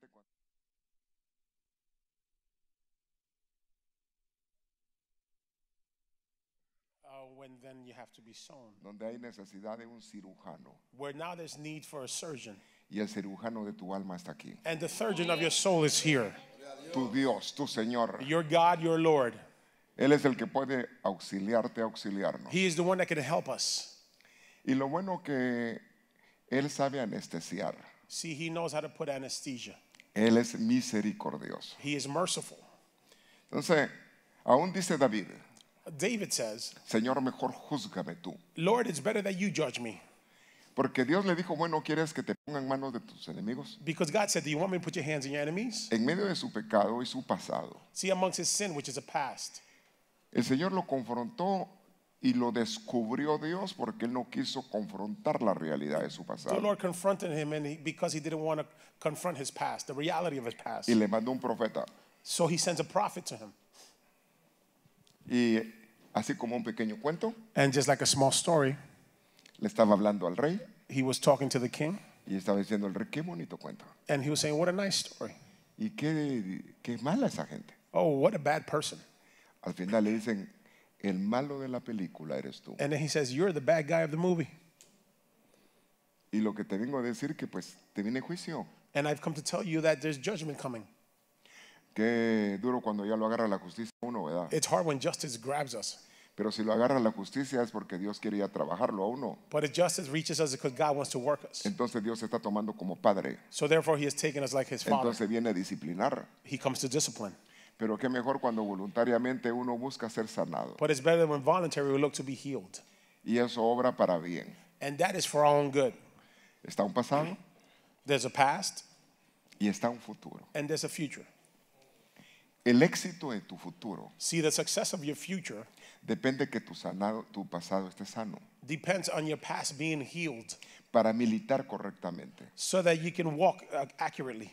gente cuando... Uh, when then you have to be sewn. Donde hay necesidad de un cirujano. Where now there's need for a surgeon. Y el cirujano de tu alma está aquí. And the surgeon of your soul is here. Tu Dios, tu Señor. Your God, your Lord. Él es el que puede auxiliarte, auxiliarnos. He is the one that can help us. Y lo bueno que él sabe anestesiar. See, he knows how to put anesthesia. Él es misericordioso. Entonces, aún dice David, Señor, mejor juzgame tú. Porque Dios le dijo, bueno, ¿quieres que te pongan manos de tus enemigos? En medio de su pecado y su pasado, el Señor lo confrontó y lo descubrió Dios porque él no quiso confrontar la realidad de su pasado. The Lord confronted him and he, because he didn't want to confront his past, the reality of his past. Y le mandó un profeta. So he sends a prophet to him. Y así como un pequeño cuento. And just like a small story. Le estaba hablando al rey. He was talking to the king. Y estaba diciendo el rey qué bonito cuento. And he was saying what a nice story. Y qué qué mala esa gente. Oh, what a bad person. Al final le dicen el malo de la película eres tú. And then he says, You're the bad guy of the movie. Y lo que te vengo a decir que pues te viene juicio. And I've come to tell you that there's judgment coming. Qué duro cuando ya lo agarra la justicia uno, ¿verdad? It's hard when justice grabs us. Pero si lo agarra la justicia es porque Dios quiere ya trabajarlo a uno. But if justice reaches us because God wants to work us. Entonces Dios está tomando como padre. So therefore he has taken us like his father. Entonces viene a disciplinar. He comes to discipline. Pero qué mejor cuando voluntariamente uno busca ser sanado. But it's better when voluntarily we look to be healed. Y eso obra para bien. And that is for our own good. Está un pasado There's a past y está un futuro. and there's a future. El éxito de tu futuro See, the success of your future depende que tu sanado, tu pasado esté sano depends on your past being healed para militar correctamente. so that you can walk uh, accurately.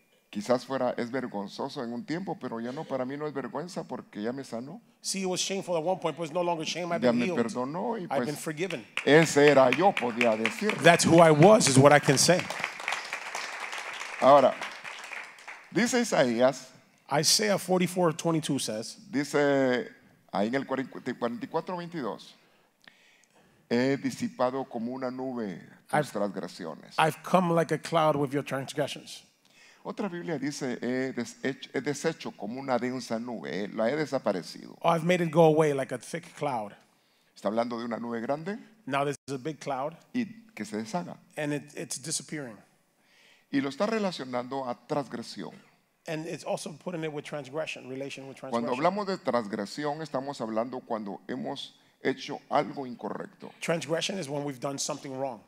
Quizás fuera es vergonzoso en un tiempo, pero ya no para mí no es vergüenza porque ya me sanó. Sí, it was shameful at one point, but it's no longer shame. I've ya been me healed. perdonó y I've pues been pues forgiven. ese era yo podía decir. That's who I was, is what I can say. Ahora dice Isaías, Isaiah a 44:22 says, dice ahí en el 44:22. He disipado como una nube tus transgresiones. I've come like a cloud with your transgressions. Otra Biblia dice, he deshecho, he deshecho como una densa nube, eh, la he desaparecido. Oh, I've made it go away like a thick cloud. Está hablando de una nube grande. Now this is a big cloud. Y que se deshaga. And it, it's disappearing. Y lo está relacionando a transgresión. And it's also putting it with transgression, relation with transgression. Cuando hablamos de transgresión, estamos hablando cuando hemos hecho algo incorrecto. Transgression is when we've done something wrong.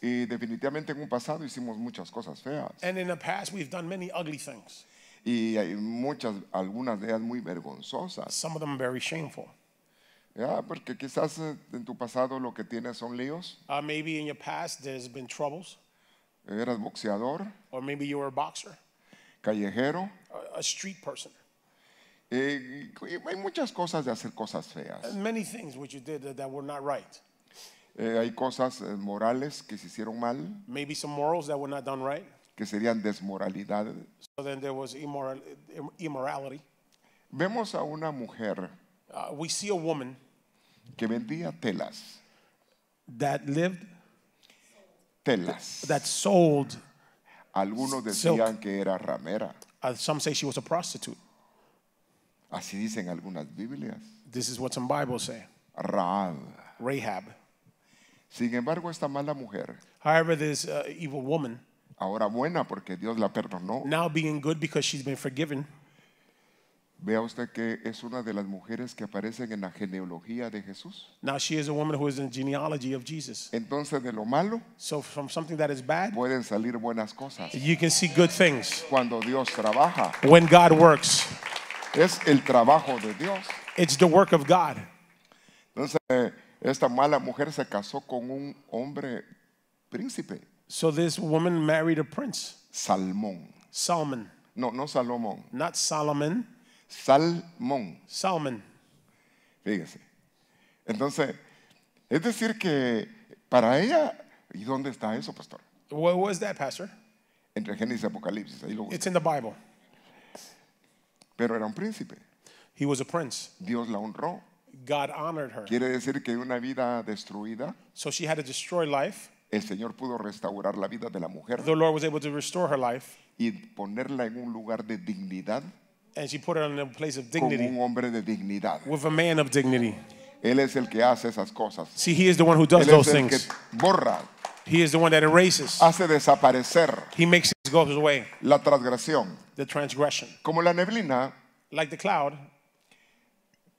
Y definitivamente en un pasado hicimos muchas cosas feas. And in the past we've done many ugly things. Y hay muchas, algunas de ellas muy vergonzosas. Some of them very shameful. Yeah, porque quizás eh, en tu pasado lo que tienes son líos. Uh, maybe in your past there's been troubles. Eras boxeador. Or maybe you were a boxer. Callejero. A, a street person. Eh, hay muchas cosas de hacer cosas feas. And many things which you did that, that were not right. Eh, hay cosas eh, morales que se hicieron mal, que serían desmoralidad. So then there was Vemos a una mujer uh, we see woman que vendía telas, that lived, telas. that sold. Algunos decían que era ramera, uh, some say she was así dicen algunas Biblias. This is what some Bibles say. Rahab. Sin embargo, esta mala mujer, however, this uh, evil woman, ahora buena porque Dios la perdonó, now being good because she's been forgiven, Vea usted que es una de las mujeres que aparecen en la genealogía de Jesús. now she is a woman who is in genealogy of Jesus. Entonces de lo malo So from something that is bad, pueden salir buenas cosas. you can see good things. Cuando Dios trabaja, When God works, es el trabajo de Dios. it's the work of God. Entonces eh, esta mala mujer se casó con un hombre príncipe. So this woman married a prince. Salmón. Salmon. No, no Salomón. Not Solomon. Salmón. Salmon. Fíjese. Entonces, es decir que para ella, ¿y dónde está eso, pastor? What was that, pastor? Entre Génesis y Apocalipsis, ahí lo It's in the Bible. Pero era un príncipe. He was a prince. Dios la honró. God honored her. Quiere decir que una vida destruida, So she had a destroyed life. el Señor pudo restaurar la vida de la mujer The Lord was able to restore her life, y ponerla en un lugar de dignidad and she put her in a place of con dignity un hombre de dignidad. with a man of dignity. Él es el que hace esas cosas. See, He is the one who does Él those es el que things. borra, He is the one that erases. hace desaparecer He makes it go away, la transgresión. the transgression. Como la neblina, Like the cloud,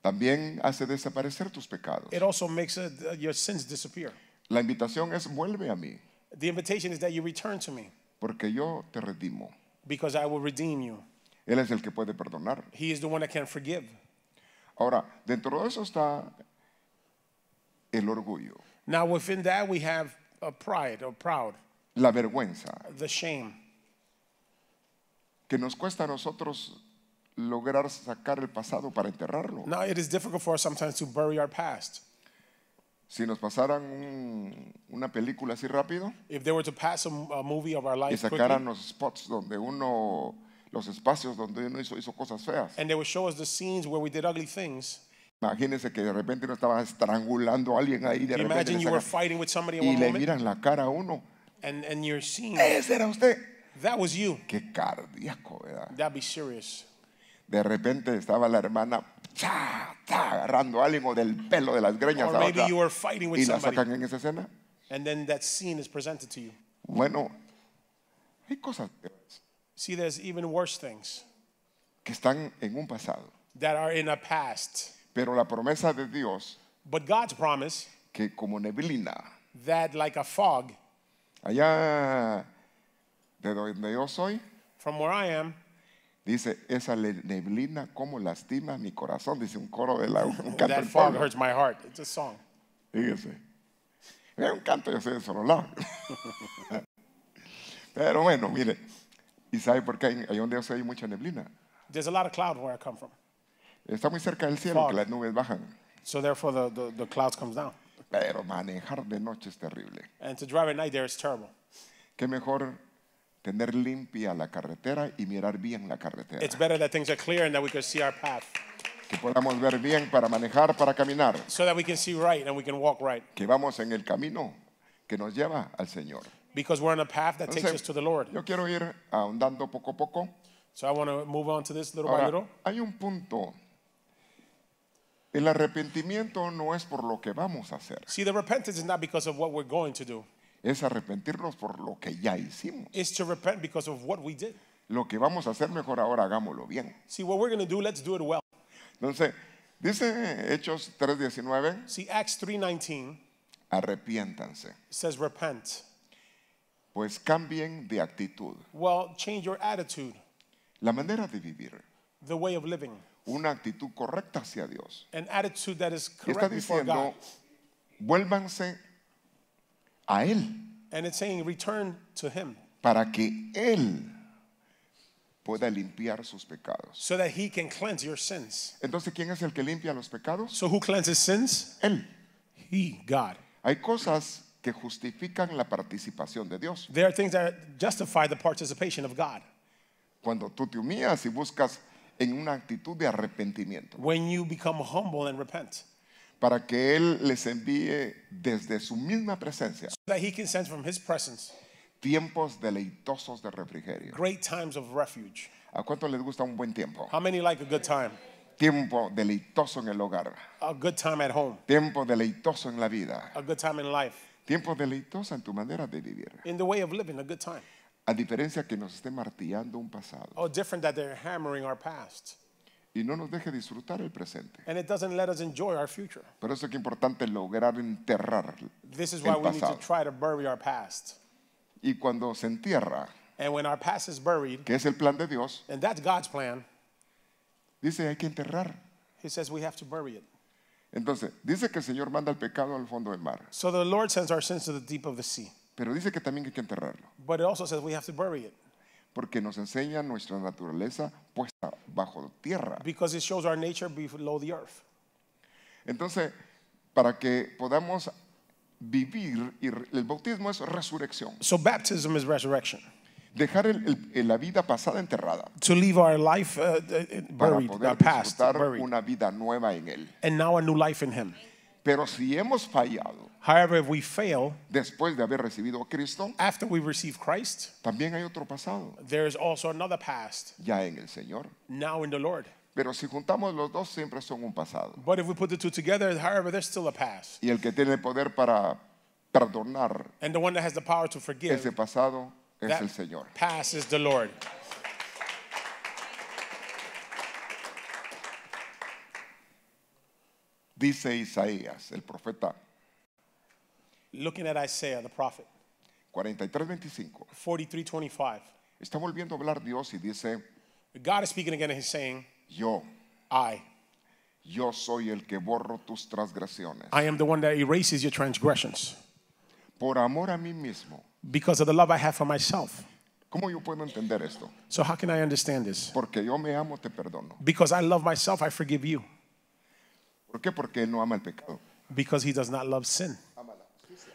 También hace desaparecer tus pecados. It also makes uh, your sins disappear. La invitación es vuelve a mí, The invitation is that you return to me porque yo te redimo. because I will redeem you. Él es el que puede perdonar. He is the one that can forgive. Ahora, dentro de eso está el orgullo, Now, within that, we have a pride or proud, la vergüenza, the shame. que nos cuesta a nosotros lograr sacar el pasado para enterrarlo. Now it is difficult for us sometimes to bury our past. Si nos pasaran un- una película así rápido If they were to pass a, a movie of our y life quickly, sacaran los spots donde uno, los espacios donde uno hizo, hizo cosas feas. and they would show us the scenes where we did ugly things, Imagínense que de repente uno estaba estrangulando a alguien ahí de repente imagine you were fighting with somebody y le moment miran la cara a uno. and, and you're seeing Ese era usted. that was you. Qué cardíaco, ¿verdad? That'd be serious de repente estaba la hermana cha, cha, agarrando a alguien del pelo de las greñas a otra, y la sacan en esa escena. And then that scene is presented to you. Bueno, hay cosas peores. See, there's even worse things. Que están en un pasado. That are in a past. Pero la promesa de Dios. But God's promise. Que como neblina. That like a fog. Allá de donde yo soy. From where I am. Dice, esa neblina cómo lastima mi corazón. Dice un coro de la un canto That fog hurts my heart. It's a song. Fíjese. Es un canto, yo sé de lado. Pero bueno, mire. ¿Y sabe por qué hay donde yo soy hay mucha neblina? There's a lot of cloud where I come from. Está muy cerca del cielo fog. que las nubes bajan. So therefore the, the, the clouds comes down. Pero manejar de noche es terrible. And to drive at night there is terrible. Qué mejor tener limpia la carretera y mirar bien la carretera. It's better that things are clear and that we can see our path. Que podamos ver bien para manejar, para caminar. So that we can see right and we can walk right. Que vamos en el camino que nos lleva al Señor. Because we're on a path that Entonces, takes us to the Lord. Yo quiero ir ahondando poco a poco. So I want to move on to this little Ahora, by little. Hay un punto. El arrepentimiento no es por lo que vamos a hacer. See, the repentance is not because of what we're going to do es arrepentirnos por lo que ya hicimos. Lo que vamos a hacer mejor ahora, hagámoslo bien. Entonces, dice Hechos 3:19, arrepiéntanse, pues cambien de actitud, la manera de vivir, una actitud correcta hacia Dios. está diciendo, vuélvanse a Él. And it's saying, return to Him. Para que Él pueda limpiar sus pecados. So that He can cleanse your sins. Entonces, ¿quién es el que limpia los pecados? So who cleanses sins? Él. He, God. Hay cosas que justifican la participación de Dios. There are things that justify the participation of God. Cuando tú te humillas y buscas en una actitud de arrepentimiento. When you become humble and repent. para que él les envíe desde su misma presencia. So that he can send from his presence tiempos deleitosos de refrigerio. Great times of refuge. ¿A cuánto les gusta un buen tiempo? How many like a good time? Tiempo deleitoso en el hogar. A good time at home. Tiempo deleitoso en la vida. A good time in life. Tiempo deleitoso en tu manera de vivir. In the way of living, a good time. A diferencia que nos esté martillando un pasado. Oh, different that they're hammering our past y no nos deje disfrutar el presente. And it doesn't let us enjoy our future. Por eso es que importante lograr enterrar This is why el we need to try to bury our past. Y cuando se entierra, And when our past is buried, que es el plan de Dios, and that's God's plan, dice hay que enterrar. He says we have to bury it. Entonces, dice que el Señor manda el pecado al fondo del mar, So the Lord sends our sins to the deep of the sea. pero dice que también hay que enterrarlo. But it also says we have to bury it porque nos enseña nuestra naturaleza puesta bajo tierra. Entonces, para que podamos vivir, y el bautismo es resurrección. Dejar la vida pasada enterrada. para poder una vida nueva en él. Pero si hemos fallado, however, if we fail, después de haber recibido a Cristo, after we receive Christ, también hay otro pasado. There is also another past. Ya en el Señor. Now in the Lord. Pero si juntamos los dos siempre son un pasado. But if we put the two together, however, there's still a past. Y el que tiene el poder para perdonar, and the one that has the power to forgive, ese pasado es el Señor. Past is the Lord. dice Isaías, el profeta. Looking at Isaiah, the prophet. 43:25. 43:25. Está volviendo a hablar Dios y dice, God is speaking again and he's saying, yo, I, yo soy el que borro tus transgresiones. I am the one that erases your transgressions. Por amor a mí mismo. Because of the love I have for myself. ¿Cómo yo puedo entender esto? So how can I understand this? Porque yo me amo, te perdono. Because I love myself, I forgive you. ¿Por qué? Porque él no ama el pecado. Because he does not love sin.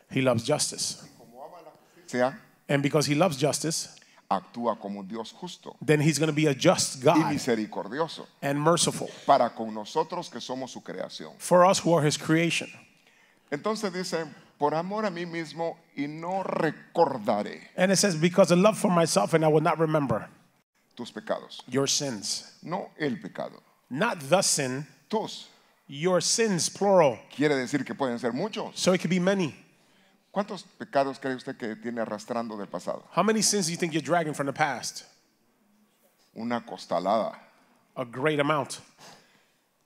He loves justice. Sea, And because he loves justice, actúa como Dios justo then he's going to be a just y God misericordioso and merciful para con nosotros que somos su creación. for us who are his creation. Entonces dice, por amor a mí mismo y no recordaré And it says, Because of love for myself, and I will not remember tus pecados, your sins, no el pecado, not the sin, tus your sins, plural. Quiere decir que pueden ser muchos. So it could be many. ¿Cuántos pecados cree usted que tiene arrastrando del pasado? How many sins do you think you're dragging from the past? Una costalada. A great amount.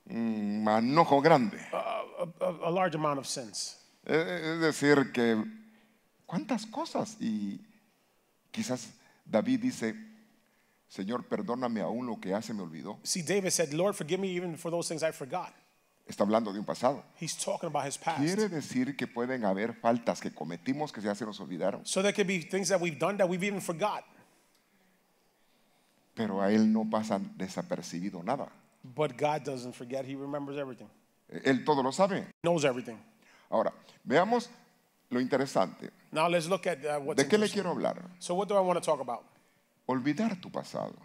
Un manojo grande. A, a, a large amount of sins. Es decir, que cuántas cosas y quizás David dice, Señor, perdóname aún lo que hace me olvidó. See, David said, Lord, forgive me even for those things I forgot. Está hablando de un pasado. Quiere decir que pueden haber faltas que cometimos que ya se nos olvidaron. Pero a él no pasa desapercibido nada. Él todo lo sabe. Ahora, veamos lo interesante. Uh, ¿De qué le quiero hablar? Olvidar tu pasado.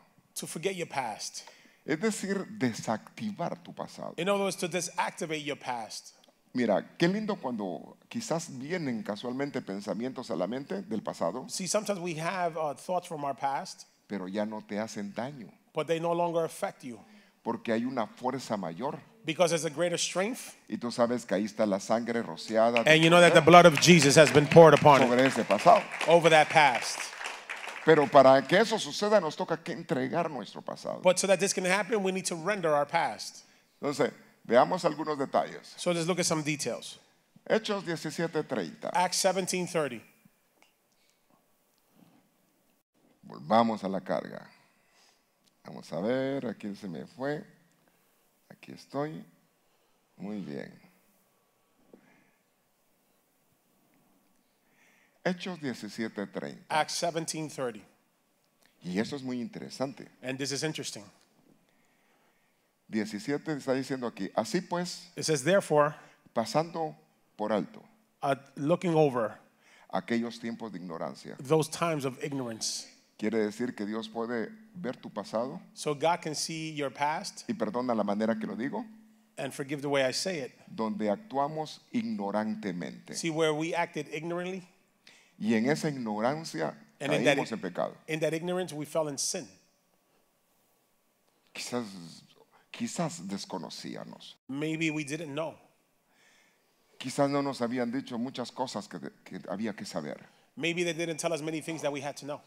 Es decir, desactivar tu pasado. In other words, to disactivate your past. Mira, qué lindo cuando quizás vienen casualmente pensamientos a la mente del pasado. See, sometimes we have uh, thoughts from our past, Pero ya no te hacen daño. but they no longer affect you Porque hay una fuerza mayor. because there's a greater strength, Y tú sabes que ahí está la sangre rociada de and you know that the blood of Jesus has been poured upon it sobre ese pasado. over that past. Pero para que eso suceda nos toca que entregar nuestro pasado. Entonces, veamos algunos detalles. Hechos 17:30. Acts 17:30. Volvamos a la carga. Vamos a ver, a quién se me fue. Aquí estoy. Muy bien. Hechos 17:30. Acts 17:30. Y eso es muy interesante. And this is interesting. 17 está diciendo aquí, así pues, It says, therefore, pasando por alto, at uh, looking over, aquellos tiempos de ignorancia. Those times of ignorance. Quiere decir que Dios puede ver tu pasado. So God can see your past. Y perdona la manera que lo digo. And forgive the way I say it. Donde actuamos ignorantemente. See where we acted ignorantly. Y en esa ignorancia And in caímos that, en pecado. in that ignorance, we fell in sin. Quizás, quizás desconocíamos. Maybe we didn't know. Quizás no nos habían dicho muchas cosas que, que había que saber. Maybe they didn't tell us many things that we had to know.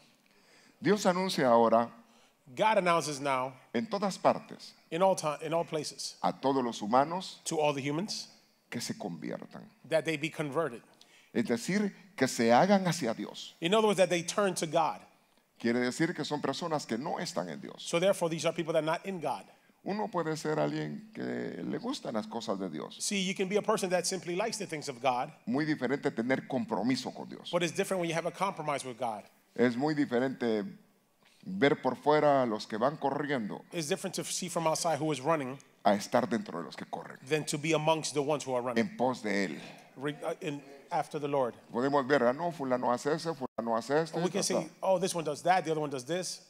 Dios anuncia ahora God announces now en todas partes in all, time, in all places a todos los humanos to all the humans que se conviertan. that they be converted. Es decir, que se hagan hacia Dios. In other words, that they turn to God. Quiere decir que son personas que no están en Dios. So therefore, these are people that are not in God. Uno puede ser alguien que le gustan las cosas de Dios. See, you can be a person that simply likes the things of God, Muy diferente tener compromiso con Dios. but it's different when you have a compromise with God. Es muy diferente ver por fuera a los que van corriendo It's different to see from outside who is running a estar dentro de los que corren than to be amongst the ones who are running en pos de Él. Re- uh, in, after the Lord. Podemos ver, ah, no, fulano hace eso, fulano hace esto. we can see, oh, this one does that, the other one does this.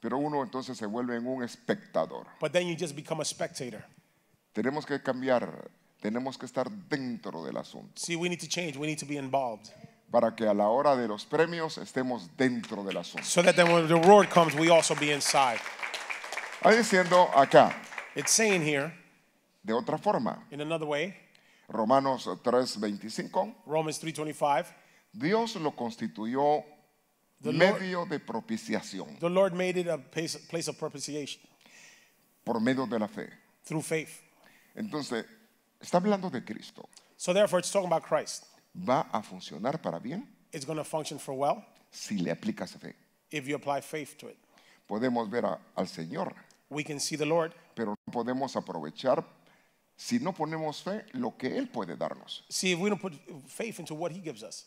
Pero uno entonces se vuelve en un espectador. But then you just become a spectator. Tenemos que cambiar, tenemos que estar dentro del asunto. See, we need to change, we need to be involved. Para que a la hora de los premios estemos dentro del asunto. So that then when the reward comes, we also be inside. Está diciendo acá. It's saying here. De otra forma. In another way. Romanos 3:25. Romans 3:25. Dios lo constituyó medio de propiciación. The Lord made it a place, of propitiation. Por medio de la fe. Through faith. Entonces, está hablando de Cristo. So therefore it's talking about Christ. Va a funcionar para bien. It's going to function for well. Si le aplicas fe. If you apply faith to it. Podemos ver al Señor. We can see the Lord. Pero no podemos aprovechar si no ponemos fe, lo que Él puede darnos. See, we don't put faith into what He gives us.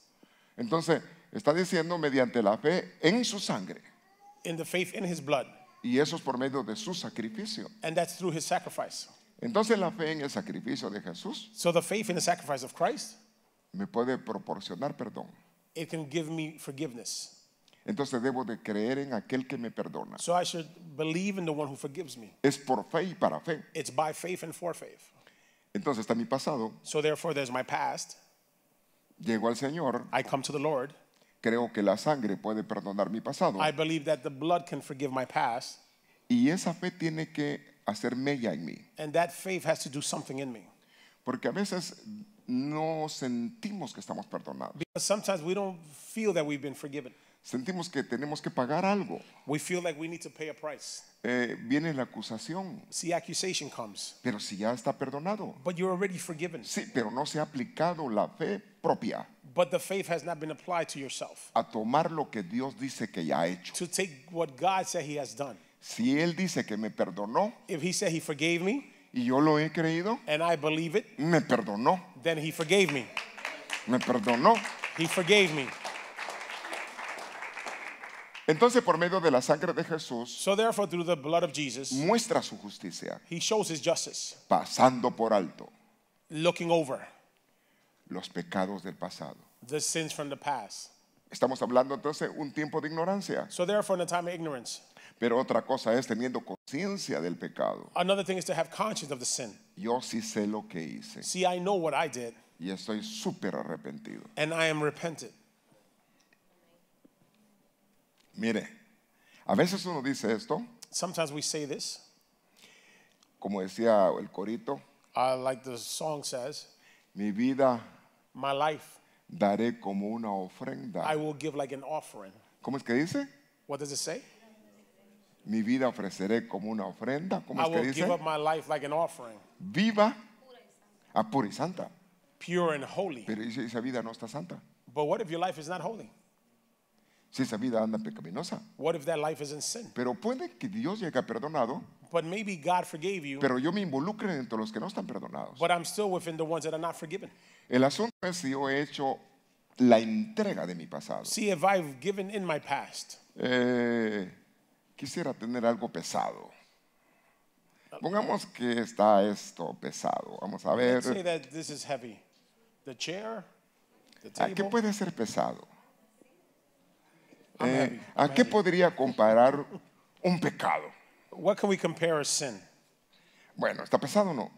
Entonces, está diciendo mediante la fe en su sangre. In the faith in His blood. Y eso es por medio de su sacrificio. And that's through His sacrifice. Entonces la fe en el sacrificio de Jesús so the faith in the sacrifice of Christ, me puede proporcionar perdón. It can give me forgiveness. Entonces debo de creer en aquel que me perdona. So I should believe in the one who forgives me. Es por fe y para fe. It's by faith and for faith. Entonces está mi pasado. Llego al Señor. Creo que la sangre puede perdonar mi pasado. Y esa fe tiene que hacer mella en mí. Porque a veces no sentimos que estamos perdonados. Sentimos que tenemos que pagar algo eh, viene la acusación. See, accusation comes. Pero si ya está perdonado. But you're already forgiven. Sí, pero no se ha aplicado la fe propia. But the faith has not been applied to yourself. A tomar lo que Dios dice que ya ha hecho. To take what God said He has done. Si él dice que me perdonó. If He said He forgave me. Y yo lo he creído. And I believe it. Me perdonó. Then He forgave me. Me perdonó. He forgave me. Entonces por medio de la sangre de Jesús muestra su justicia pasando por alto los pecados del pasado. Estamos hablando entonces un tiempo de ignorancia, pero otra cosa es teniendo conciencia del pecado. Yo sí sé lo que hice y estoy súper arrepentido. Mire, a veces uno dice esto. Sometimes we say this. Como decía el corito. Uh, like the song says. Mi vida. My life. Daré como una ofrenda. I will give like an offering. ¿Cómo es que dice? What does it say? Mi vida ofreceré como una ofrenda. ¿Cómo I es que will give up my life like an offering. Viva. A ah, pura y santa. Pure and holy. Pero esa vida no está santa. But what if your life is not holy? si esa vida anda pecaminosa. Pero puede que Dios llegue perdonado. Pero yo me involucro entre los que no están perdonados. El asunto es si yo he hecho la entrega de mi pasado. See if I've given in my eh, quisiera tener algo pesado. Pongamos que está esto pesado. Vamos a ver. ¿Qué puede ser pesado? Eh, ¿A qué podría comparar un pecado? What can we compare a sin? Bueno, ¿está pesado o no?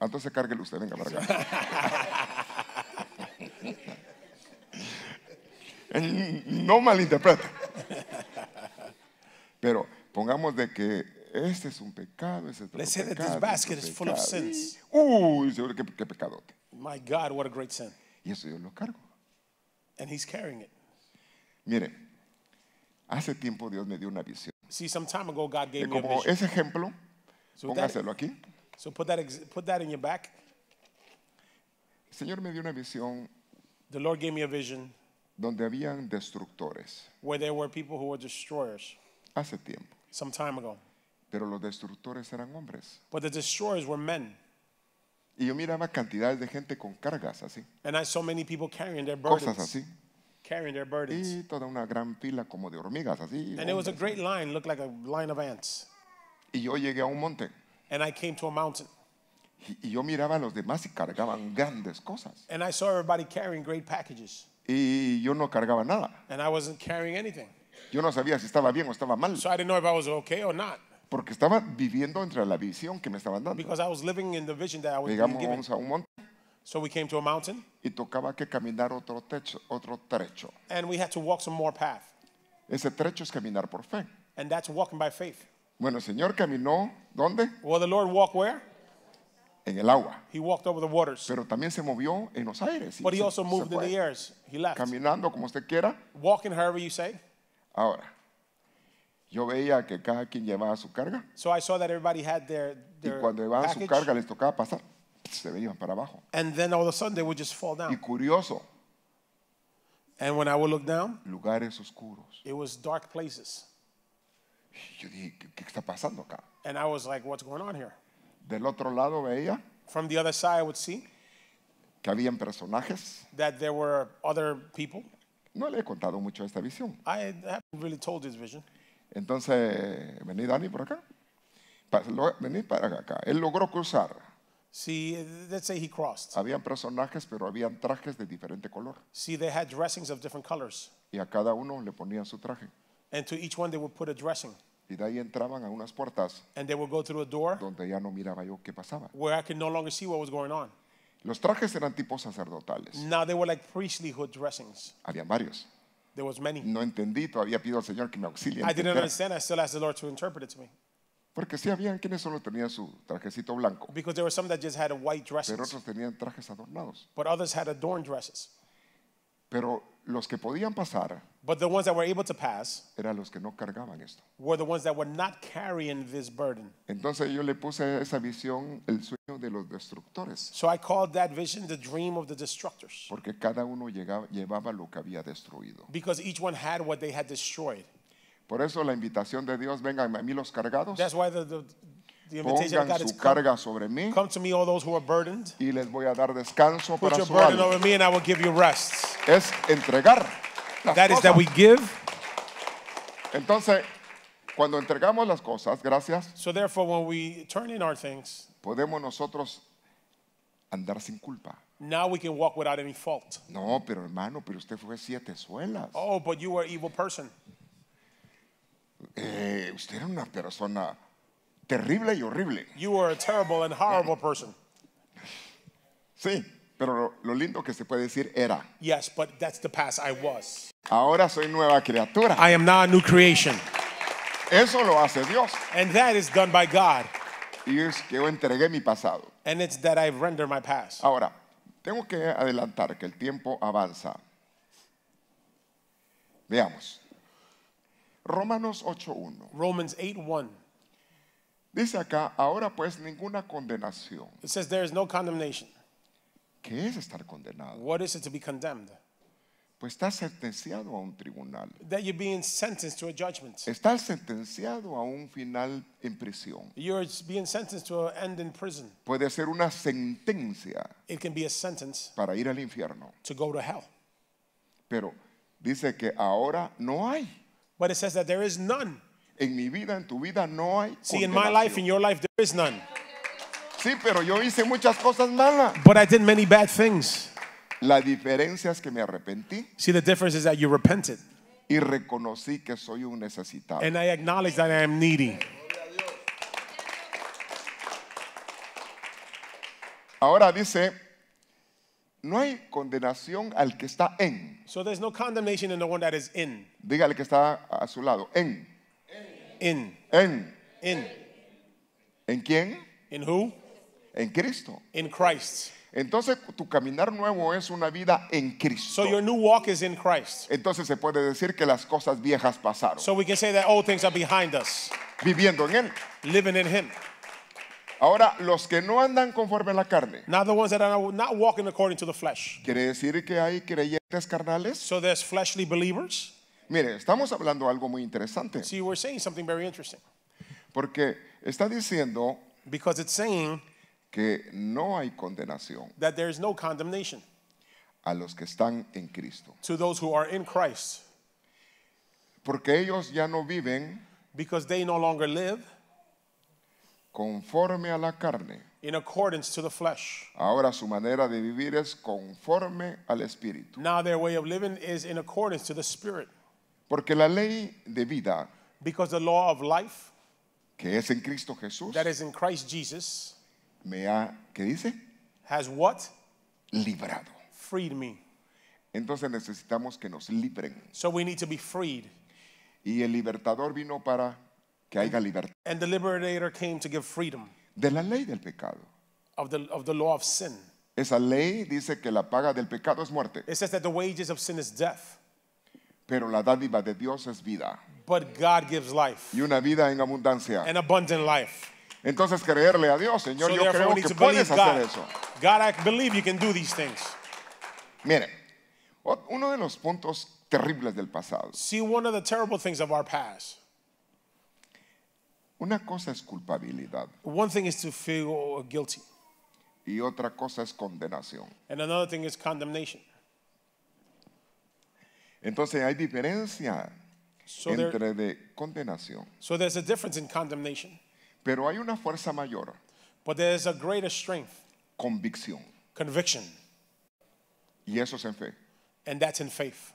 Entonces cárguelo usted, venga para acá. Eh, no malinterprete. Pero pongamos de que este es un pecado, ese es otro Let's say pecado, basket este full of sins. Uy, señor, qué, qué My God, what a great sin. Y eso yo lo cargo. And he's carrying it. Miren, Hace tiempo Dios me dio una visión. See, some time ago God gave Y eh, me a como vision. ese ejemplo, So, with that, póngaselo aquí. so put that put that in your back. El Señor me dio una visión The Lord gave me a vision donde habían destructores where there were people who were destroyers hace tiempo, some time ago, pero los destructores eran hombres. but the destroyers were men, Y yo miraba cantidades de gente con cargas así, and I saw many people carrying their burdens, cosas así carrying their burdens. Y toda una gran pila como de hormigas, así. And it was a great line, looked like a line of ants. Y yo llegué a un monte. And I came to a mountain. Y, y yo miraba a los demás y cargaban grandes cosas. And I saw everybody carrying great packages. Y yo no cargaba nada. And I wasn't carrying anything. Yo no sabía si estaba bien o estaba mal. So I didn't know if I was okay or not. Porque estaba viviendo entre la visión que me estaban dando. Because I was living in the vision that I was Llegamos given. a un monte. So we came to a mountain. Y tocaba que caminar otro, techo, otro trecho. And we had to walk some more path. Ese trecho es caminar por fe. And that's walking by faith. Bueno, el Señor caminó, ¿dónde? Well, the Lord walked where? En el agua. He walked over the waters. Pero también se movió en los aires. But he se, also moved in the airs. He left. Caminando como usted quiera. Walking however you say. Ahora, yo veía que cada quien llevaba su carga. So I saw that everybody had their, their y cuando llevaban package, su carga les tocaba pasar. se venían para abajo. And then all of a sudden they would just fall Y curioso, And when I would look down, lugares oscuros. it was dark places. Y Yo dije, ¿qué, qué está pasando acá? And I was like, what's going on here? Del otro lado veía From the other side, I would see que habían personajes. that there were other people. No le he contado mucho esta visión. I haven't really told this vision. Entonces, vení Dani por acá. Vení para acá. Él logró cruzar See, let's say he crossed. Habían personajes, pero habían trajes de diferente color. See, they had dressings of different colors. Y a cada uno le ponían su traje. And to each one they would put a dressing. Y de ahí entraban a unas puertas And they would go through a door donde ya no miraba yo qué pasaba. where I could no longer see what was going on. Los trajes eran tipos sacerdotales. Now they were like priestlyhood dressings. Habían varios. There was many. No entendí, todavía pido al Señor que me auxilie. I I didn't understand. I still asked the Lord to interpret it to me. Porque sí habían quienes solo tenían su trajecito blanco. Because there were some that just had a white dresses. Pero otros tenían trajes adornados. But others had adorned dresses. Pero los que podían pasar But the ones that were able to pass eran los que no cargaban esto. Were the ones that were not carrying this burden. Entonces yo le puse a esa visión el sueño de los destructores. So I called that vision the dream of the destructors. Porque cada uno llegaba, llevaba lo que había destruido. Because each one had what they had destroyed. Por eso la invitación de Dios, vengan a mí los cargados. That's why the, the, the Pongan su come, carga sobre mí come to me, all those who are burdened. y les voy a dar descanso Put para your su burden alma. over me and I will give you rest. Es entregar. las That is that we give. Entonces, cuando entregamos las cosas, gracias, So therefore, when we turn in our things, podemos nosotros andar sin culpa. now we can walk without any fault. No, pero hermano, pero usted fue siete suelas. Oh, but you were an evil person. Eh, usted era una persona terrible y horrible. Sí, pero lo lindo que se puede decir era. Ahora soy nueva criatura. Eso lo hace Dios. Y es que yo entregué mi pasado. Ahora, tengo que adelantar que el tiempo avanza. Veamos. Romanos 8.1. Romans Dice acá, ahora pues ninguna condenación. ¿Qué es estar condenado? Pues estar sentenciado a un tribunal. Estar sentenciado a un final en prisión. Puede ser una sentencia. Para ir al infierno. Pero dice que ahora no hay. But it says that there is none. En mi vida, en tu vida no hay. See, in my life, in your life, there is none. Sí, pero yo hice muchas cosas malas. But I did many bad things. La diferencia es que me arrepentí. See, the difference is that you repented. Y reconocí que soy un necesitado. And I acknowledge that I am needy. Ahora dice no hay condenación al que está en. So there's no condemnation in the one that is in. Dígale que está a su lado. En. In. En. In. ¿En quién? In who? En Cristo. In Christ. Entonces tu caminar nuevo es una vida en Cristo. So your new walk is in Christ. Entonces se puede decir que las cosas viejas pasaron. So we can say that old things are behind us. Viviendo en él. Living in him. Ahora, los que no andan conforme a la carne. Now the ones that are not walking according to the flesh. Quiere decir que hay creyentes carnales. So there's fleshly believers. Mire, estamos hablando algo muy interesante. See, we're saying something very interesting. Porque está diciendo Because it's saying que no hay condenación that there is no condemnation a los que están en Cristo. to those who are in Christ Porque ellos ya no viven because they no longer live conforme a la carne. In accordance to the flesh. Ahora su manera de vivir es conforme al espíritu. Now their way of living is in accordance to the spirit. Porque la ley de vida, Because the law of life que es en Cristo Jesús, that is in Christ Jesus me ha, ¿qué dice? has what? Librado. Freed me. Entonces necesitamos que nos libren. So we need to be freed. Y el libertador vino para que haya libertad. And the liberator came to give freedom de la ley del pecado. Of the, of the law of sin. Esa ley dice que la paga del pecado es muerte. It says that the wages of sin is death. Pero la dádiva de Dios es vida. But God gives life. Y una vida en abundancia. An abundant life. Entonces creerle a Dios, Señor, so yo creo que puedes God. hacer eso. God, I believe you can do these things. Mire, uno de los puntos terribles del pasado. See one of the terrible things of our past Una cosa es culpabilidad. One thing is to feel guilty. Y otra cosa es condenación. And another thing is condemnation. Entonces hay diferencia so entre there, de condenación. So there's a difference in condemnation. Pero hay una fuerza mayor. But there's a greater strength. Convicción. Conviction. Y eso es en fe. And that's in faith.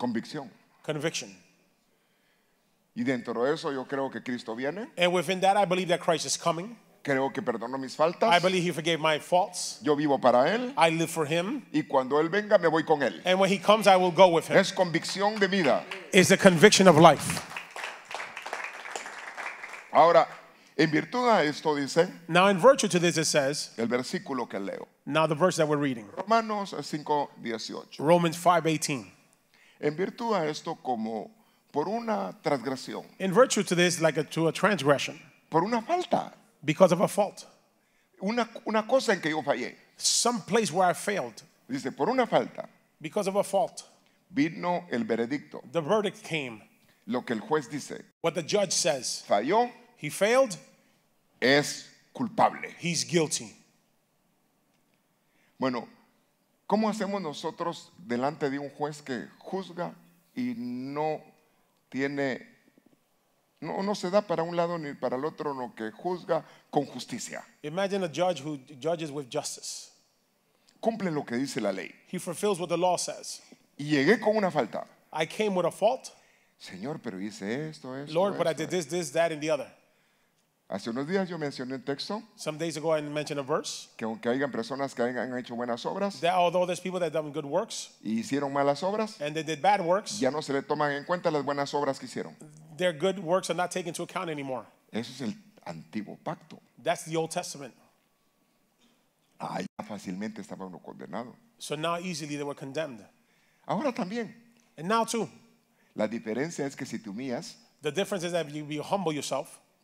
Convicción. Conviction. Y dentro de eso yo creo que Cristo viene. And within that, I believe that Christ is coming. Creo que perdonó mis faltas. I believe he forgave my faults. Yo vivo para él. I live for him. Y cuando él venga me voy con él. And when he comes, I will go with him. Es convicción de vida. It's a conviction of life. Ahora, en virtud a esto dice. Now, in virtue to this, it says. El versículo que leo. Now, the verse that we're reading. Romanos 5:18. Romans 5:18. En virtud a esto, como por una transgresión. In virtue to this, like a, to a transgression, Por una falta. because of a fault, Una, una cosa en que yo fallé. some place where I failed, Dice, por una falta because of a fault. vino el veredicto. The verdict came. Lo que el juez dice, What the judge says, falló, he failed, es culpable. he's guilty. Bueno, ¿cómo hacemos nosotros delante de un juez que juzga y no tiene, no, no se da para un lado ni para el otro lo que juzga con justicia. Imagine a judge who judges with justice. Cumple lo que dice la ley. He fulfills what the law says. Y llegué con una falta. I came with a fault. Señor, pero hice esto, esto. Lord, but I did this, this, that, and the other. Hace unos días yo mencioné un texto que aunque hayan personas que hayan hecho buenas obras y hicieron malas obras, ya no se le toman en cuenta las buenas obras que hicieron. good works are not Eso es el antiguo pacto. Ahí fácilmente estaba uno condenado. Ahora también. La diferencia es que si te humillas,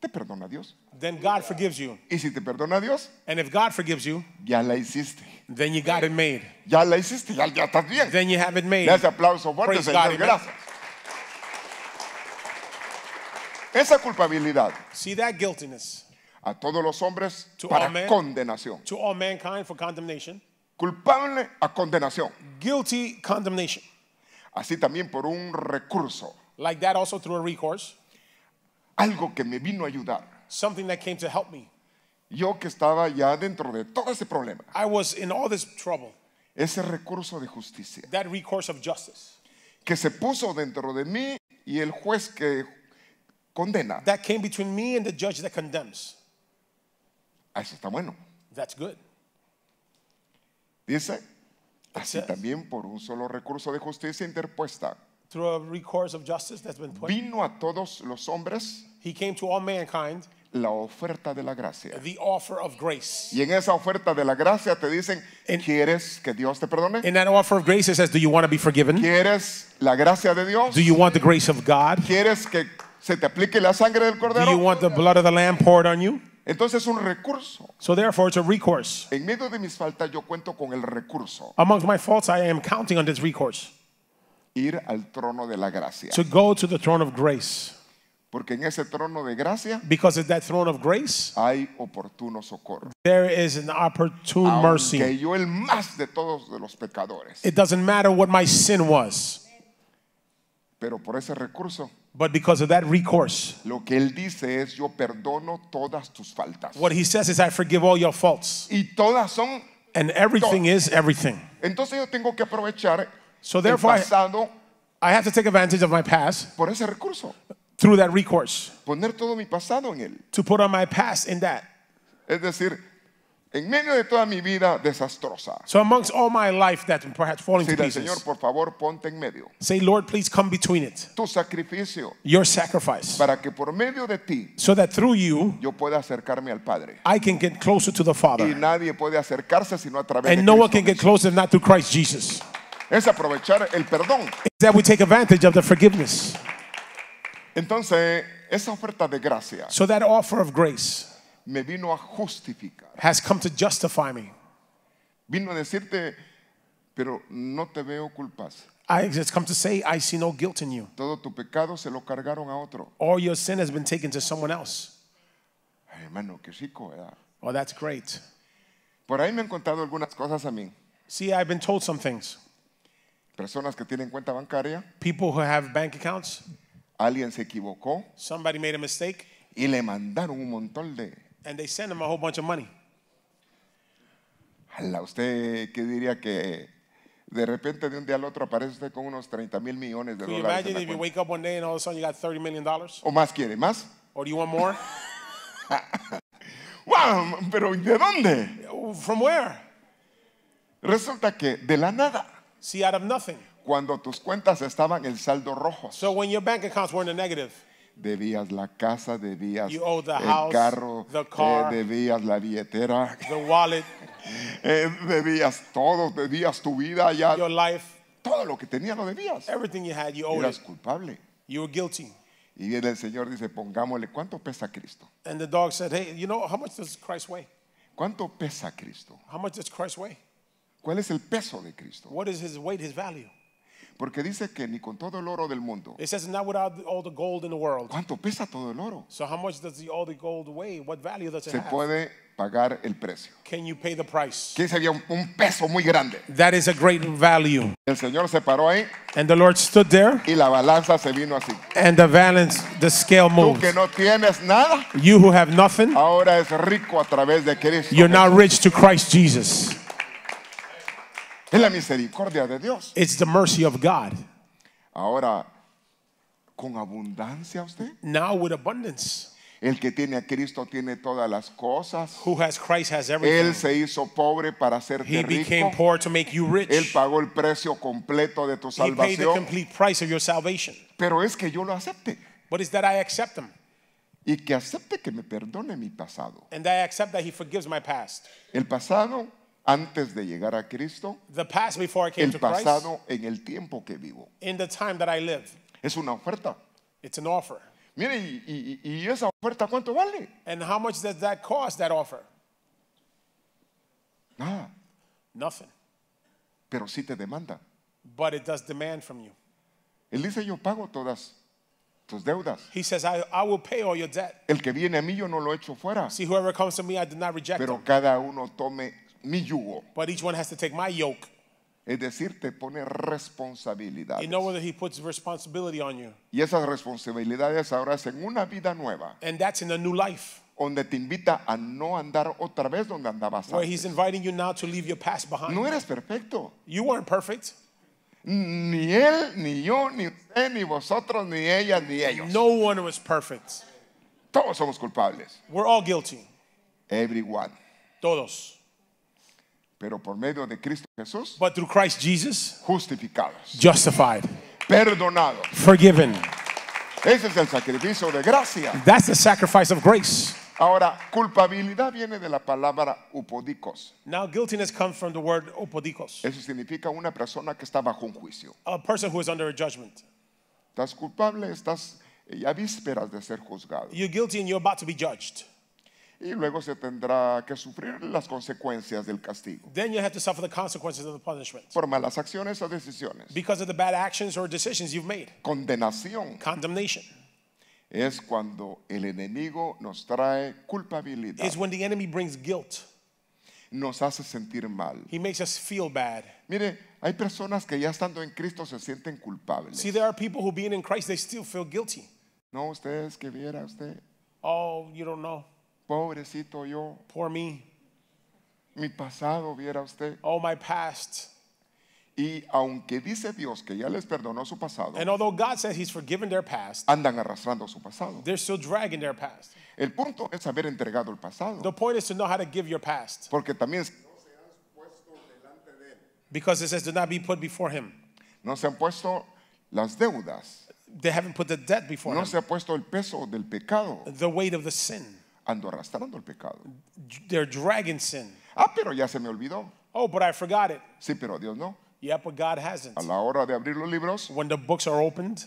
te perdona Dios. Then God forgives you. Y si te perdona Dios, and if God forgives you, ya la hiciste. Then you got it made. Ya la hiciste, ya, ya estás bien. Then you have it made. aplauso fuerte, Praise Señor, gracias. Esa culpabilidad. See that guiltiness. A todos los hombres to para condenación. To all mankind for condemnation. Culpable a condenación. Guilty condemnation. Así también por un recurso. Like that also through a recourse algo que me vino a ayudar. Something that came to help me. Yo que estaba ya dentro de todo ese problema. I was in all this trouble. Ese recurso de justicia. That recourse of justice. Que se puso dentro de mí y el juez que condena. That came between me and the judge that condemns. Ah, eso está bueno. That's good. Dice, así también por un solo recurso de justicia interpuesta through a recourse of justice that's been put. Vino a todos los hombres He came to all mankind, la oferta de la gracia. the offer of grace. Y en esa oferta de la gracia te dicen, En- ¿quieres que Dios te perdone? In that offer of grace, it says, Do you want to be forgiven? ¿Quieres la gracia de Dios? Do you want the grace of God? ¿Quieres que se te aplique la sangre del Do you want the blood of the Lamb poured on you? Entonces es un recurso. So therefore, it's a recourse. En medio de mis faltas yo cuento con el recurso. Amongst my faults, I am counting on this recourse. ir al trono de la gracia. To go to the throne of grace. Porque en ese trono de gracia Because at that throne of grace, hay oportuno socorro. there is an opportune mercy. Aunque yo el más de todos de los pecadores, It doesn't matter what my sin was, pero por ese recurso but because of that recourse, lo que él dice es yo perdono todas tus faltas. what he says is, I forgive all your faults. Y todas son And everything is everything. entonces yo tengo que aprovechar So therefore, pasado, I, have to take advantage of my past por ese recurso. through that recourse. Poner todo mi pasado en él. To put on my past in that. Es decir, en medio de toda mi vida desastrosa. So amongst all my life that perhaps falling sí, to pieces. Señor, por favor, ponte en medio. Say, Lord, please come between it. Tu sacrificio. Your sacrifice. Para que por medio de ti. So that through you. Yo pueda acercarme al Padre. I can get closer to the Father. Y nadie puede acercarse sino a través And de no Cristo one can Jesús. get closer not through Christ Jesus es aprovechar el perdón. that we take advantage of the forgiveness. Entonces, esa oferta de gracia So that offer of grace me vino a justificar. has come to justify me. Vino a decirte, pero no te veo culpas. I, come to say, I see no guilt in you. Todo tu pecado se lo cargaron a otro. All your sin has been taken to someone else. Ay, hermano, qué Oh, that's great. Por ahí me han contado algunas cosas a mí. See, I've been told some things. Personas que tienen cuenta bancaria. People who have bank accounts. Alguien se equivocó. Somebody made a mistake. Y le mandaron un montón de. And they sent him a whole bunch of money. Ala, usted qué diría que de repente de un día al otro aparece usted con unos 30 mil millones de Can dólares. Imagine if you wake up one day and all of a sudden you got 30 million dollars. ¿O más quiere? ¿Más? Or do you want more? wow, pero ¿de dónde? From where? Resulta que de la nada see out of nothing. Cuando tus cuentas estaban en saldo rojo. So when your bank accounts were in the negative. Debías la casa, debías you owe the el house, carro, the eh, car, eh, debías la billetera, the wallet, eh, debías todo, debías tu vida ya. Your life. Todo lo que tenías lo debías. Everything you had, you owed Eras it. culpable. You were guilty. Y viene el Señor dice, pongámosle, ¿cuánto pesa Cristo? And the dog said, hey, you know, how much does Christ weigh? ¿Cuánto pesa Cristo? How much does Christ weigh? ¿Cuál es el peso de Cristo? What is his weight, his value? Porque dice que ni con todo el oro del mundo. It says not without all the gold in the world. ¿Cuánto pesa todo el oro? So how much does the, all the gold weigh? What value does it Se have? puede pagar el precio. Can you pay the price? Que sería un, un peso muy grande. That is a great value. El Señor se paró ahí And the Lord stood there y la balanza se vino así. and the balance, the scale Tú moved. que no tienes nada, You who have nothing, ahora es rico a través de Cristo. you're now rich to Christ Jesus. Es la misericordia de Dios. It's the mercy of God. Ahora, con abundancia usted. Now with abundance. El que tiene a Cristo tiene todas las cosas. Who has Christ has everything. Él se hizo pobre para hacerte He rico. Became poor to make you rich. Él pagó el precio completo de tu salvación. He Paid the complete price of your salvation. Pero es que yo lo acepte. But is that I accept him. Y que acepte que me perdone mi pasado. And I accept that he forgives my past. El pasado antes de llegar a Cristo, the past before I came el to pasado Christ, en el tiempo que vivo. In the time that I live. Es una oferta. It's an offer. Mire, y, y, y esa oferta cuánto vale? And how much does that cost that offer? Nada. Nothing. Pero sí te demanda. But it does demand from you. Él dice, yo pago todas tus deudas. He says, I, I, will pay all your debt. El que viene a mí yo no lo echo fuera. See, whoever comes to me, I did not reject Pero him. cada uno tome mi yugo. But each one has to take my yoke. Es decir, te pone responsabilidades. You know whether he puts responsibility on you. Y esas responsabilidades ahora es en una vida nueva. And that's in a new life. Donde te invita a no andar otra vez donde andabas Where antes. he's inviting you now to leave your past behind. No eres perfecto. You weren't perfect. Ni él, ni yo, ni usted, ni vosotros, ni ella, ni ellos. No one was perfect. Todos somos culpables. We're all guilty. Everyone. Todos. Pero por medio de Cristo Jesús, but through Christ Jesus, justificados, justified, perdonados, forgiven. Ese es el sacrificio de gracia. That's the sacrifice of grace. Ahora, culpabilidad viene de la palabra upodikos. Now, guiltiness comes from the word upodikos. Eso significa una persona que está bajo un juicio. A person who is under a judgment. Estás culpable, estás eh, a vísperas de ser juzgado. You're guilty and you're about to be judged y luego se tendrá que sufrir las consecuencias del castigo. Then you have to suffer the consequences of the punishment Por malas acciones o decisiones. because of the bad actions or decisions you've made. Condenación Condemnation es cuando el enemigo nos trae culpabilidad, is when the enemy brings guilt. nos hace sentir mal. He makes us feel bad. Mire, hay personas que ya estando en Cristo se sienten culpables. See, there are people who being in Christ, they still feel guilty. No, ustedes que viera usted. Oh, you don't know. Pobrecito yo. Poor me. Mi pasado viera usted. Oh, my past. Y aunque dice Dios que ya les perdonó su pasado, And although God says he's forgiven their past, andan arrastrando su pasado. they're still dragging their past. El punto es haber entregado el pasado, The point is to know how to give your past. porque también Because it says, do not be put before him. no se han puesto las deudas, They haven't put the debt before no him. se ha puesto el peso del pecado, The weight of the sin. Ando arrastrando el pecado. They're dragging sin. Ah, pero ya se me olvidó. Oh, but I forgot it. Sí, pero Dios no. Yeah, but God hasn't. A la hora de abrir los libros, when the books are opened,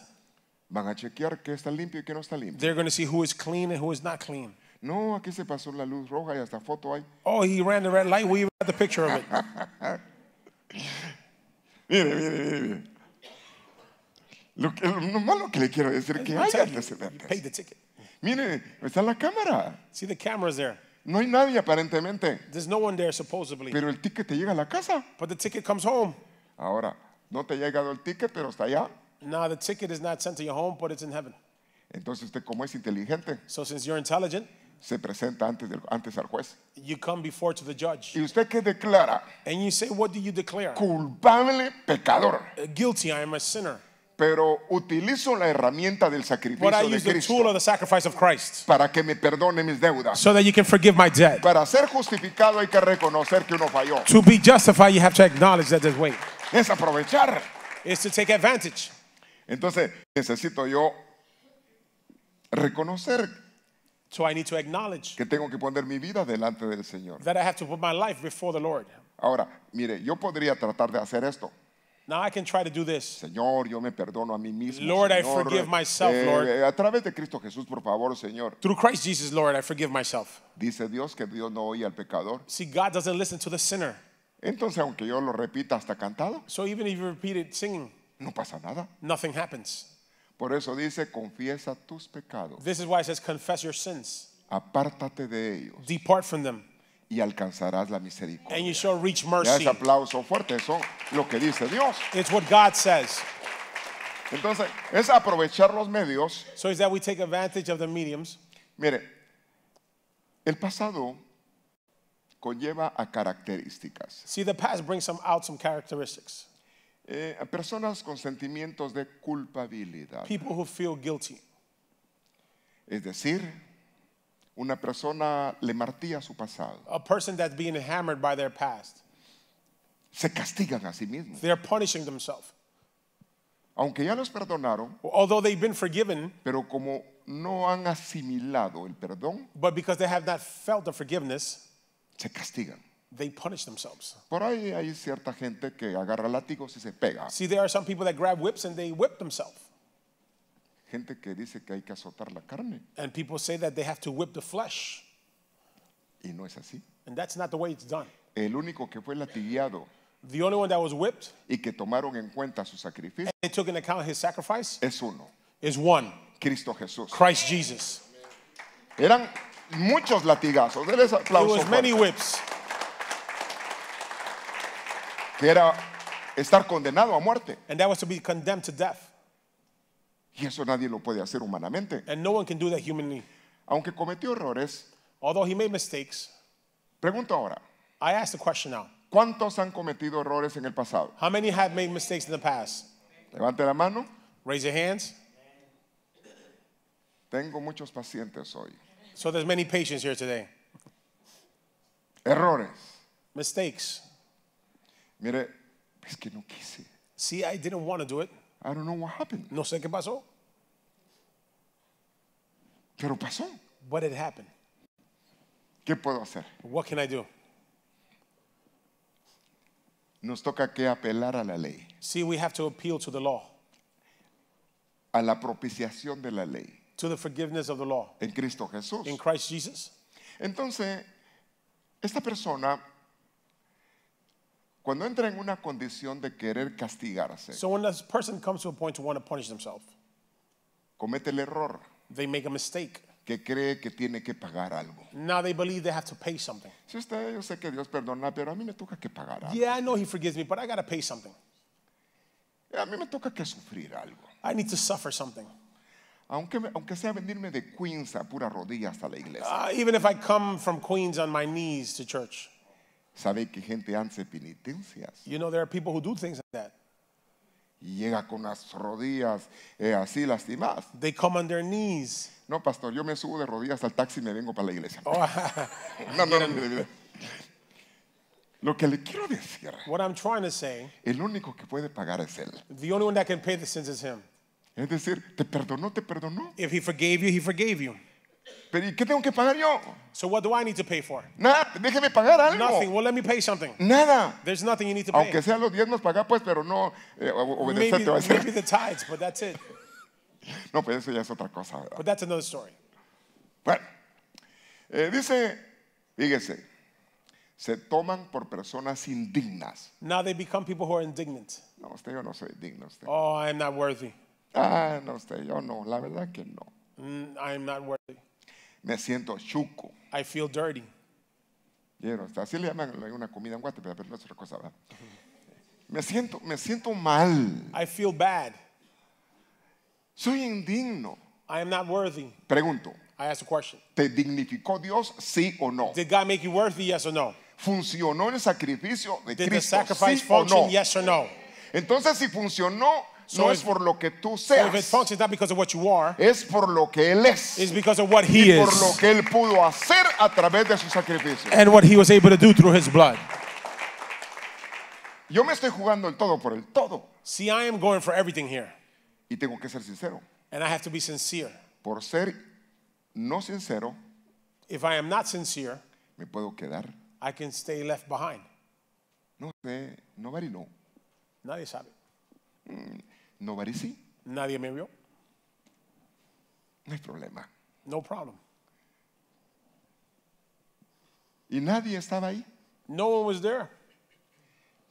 van a chequear qué está limpio y qué no está limpio. They're going to see who is clean and who is not clean. No, aquí se pasó la luz roja y hasta foto hay. Oh, he ran the red light. We even have the picture of it. mire, mire, mire. Lo, que, lo malo que le quiero decir es que hay antecedentes. Pay the ticket. Mire, está la cámara. See the cameras there. No hay nadie aparentemente. There's no one there supposedly. Pero el ticket te llega a la casa. But the ticket comes home. Ahora, no te ha llegado el ticket, pero está allá. Now the ticket is not sent to your home, but it's in heaven. Entonces usted como es inteligente, So since you're intelligent, se presenta antes, del- antes al juez. you come before to the judge. ¿Y usted qué declara? And you say, what do you declare? Culpable pecador. Uh, guilty, I am a sinner pero utilizo la herramienta del sacrificio de Cristo para que me perdone mis deudas. so that you can forgive my debt. Para ser justificado hay que reconocer que uno falló. To be justified, you have to acknowledge that there's way. Es aprovechar. take advantage. Entonces necesito yo reconocer que tengo que poner mi vida delante del Señor. Ahora, mire, yo podría tratar de hacer esto. Now I can try to do this. Señor, yo me perdono a mí mismo. Lord, Señor. I forgive myself, eh, Lord. A través de Cristo Jesús, por favor, Señor. Through Christ Jesus, Lord, I forgive myself. Dice Dios que Dios no oye al pecador. See, God doesn't listen to the sinner. Entonces, aunque yo lo repita hasta cantado, so even if you repeat it singing, no pasa nada. Nothing happens. Por eso dice, confiesa tus pecados. This is why it says confess your sins. Apártate de ellos. Depart from them. y alcanzarás la misericordia. aplauso fuerte, eso lo que dice Dios. Entonces, es aprovechar los medios. Mire, el pasado conlleva a características. Eh, a personas con sentimientos de culpabilidad. Es decir, una persona le martilla su pasado. A person that's being hammered by their past. Se castigan a sí mismos. They're punishing themselves. Aunque ya los perdonaron, although they've been forgiven, pero como no han asimilado el perdón, but because they have not felt the forgiveness, se castigan. They punish themselves. Por ahí hay cierta gente que agarra látigos y se pega. See, there are some people that grab whips and they whip themselves gente que dice que hay que azotar la carne. And people say that they have to whip the flesh. Y no es así. And that's not the way it's done. El único que fue latigueado The only one that was whipped y que tomaron en cuenta su sacrificio and they took into account his sacrifice es uno, is one, Cristo Jesús. Christ Jesus. Eran muchos latigazos. Denles It aplausos. was many whips. Que era estar condenado a muerte. And that was to be condemned to death. Y eso nadie lo puede hacer humanamente. And no one can do that humanly. Aunque cometió errores, although he made mistakes, pregunto ahora. I ask the question now. ¿Cuántos han cometido errores en el pasado? How many have made mistakes in the past? Levante la mano. Raise your hands. Tengo muchos pacientes hoy. So there's many patients here today. Errores. Mistakes. Mire, es que no quise. See, I didn't want to do it. I don't know what happened. No sé qué pasó. Pero pasó. What it happened. ¿Qué puedo hacer? What can I do? Nos toca que apelar a la ley. See, we have to appeal to the law. A la propiciación de la ley. To the forgiveness of the law. En Cristo Jesús. In Christ Jesus. Entonces, esta persona Cuando entra en una condición de querer castigarse, So when a person comes to a point to want to punish themselves, comete el error they make a mistake. que cree que tiene que pagar algo. Now they believe they have to pay something. Si usted, yo sé que Dios perdona, pero a mí me toca que pagar algo. Yeah, I know he forgives me, but I got to pay something. A mí me toca que sufrir algo. I need to suffer something. Aunque, aunque sea venirme de Queens a pura rodilla hasta la iglesia. Uh, even if I come from Queens on my knees to church, Sabe que gente hace penitencias. You know, there are people who do things like that. Y llega con las rodillas eh, así lastimadas. They come on their knees. No, pastor, yo me subo de rodillas al taxi y me vengo para la iglesia. Oh, no, no, no, Lo que le quiero decir. What I'm trying to say. El único que puede pagar es él. The only one that can pay the sins is him. Es decir, te perdonó, te perdonó. If he forgave you, he forgave you. Pero ¿y qué tengo que pagar yo? So what do I need to pay for? Nada, déjeme pagar algo. Nothing. Well, let me pay something. Nada. There's nothing you need to pay. Aunque sean los diezmos pagar pues, pero no eh, obedecer maybe, te va a hacer. Maybe the tithes, but that's it. no, pues eso ya es otra cosa. ¿verdad? But that's another story. Bueno, eh, dice, fíjese, se toman por personas indignas. Now they become people who are indignant. No, usted yo no soy digno. Usted. Oh, I am not worthy. Ah, no, usted yo no. La verdad que no. Mm, I am not worthy. Me siento chuco. I feel dirty. así le llaman una comida en Guatemala, pero no es otra cosa. Me siento, me siento mal. I feel bad. Soy indigno. I am not worthy. Pregunto. I ask a question. ¿Te dignificó Dios sí o no? Did God make you worthy, yes or no? ¿Funcionó el sacrificio de Did Cristo, the sacrifice sí function, o yes or no? Entonces, si funcionó, So no es por lo que tú seas. if it functions not because of what you are. Es por lo que él es. It's because of what he y por lo que él pudo hacer a través de su sacrificio. And what he was able to do through his blood. Yo me estoy jugando el todo por el todo. See, I am going for everything here. Y tengo que ser sincero. And I have to be sincere. Por ser no sincero, if I am not sincere, me puedo quedar. I can stay left behind. No sé, nobody know. Nadie sabe. Mm. Nobody see. Nadie me vio. No hay problema. No problem. Y nadie estaba ahí. No one was there.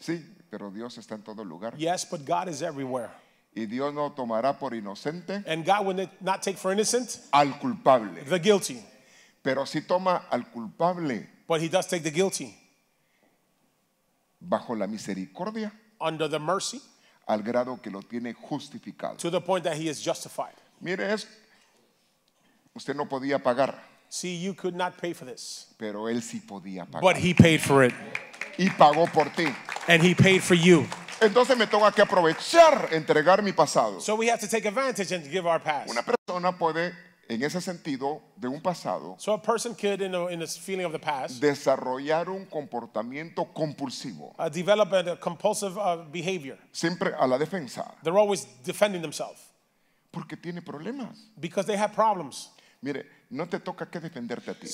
Sí, pero Dios está en todo lugar. Yes, but God is everywhere. Y Dios no tomará por inocente And God will not take for innocent al culpable. the guilty. Pero si toma al culpable But he does take the guilty bajo la misericordia under the mercy al grado que lo tiene justificado. To the point that he is justified. Mire, es, usted no podía pagar. See, you could not pay for this. Pero él sí podía pagar. But he paid for it. Y pagó por ti. And he paid for you. Entonces me tengo que aprovechar, entregar mi pasado. So we have to take advantage and give our past. Una persona puede en ese sentido de un pasado desarrollar un comportamiento compulsivo uh, uh, siempre a la defensa porque tiene problemas mire no te toca que defenderte a ti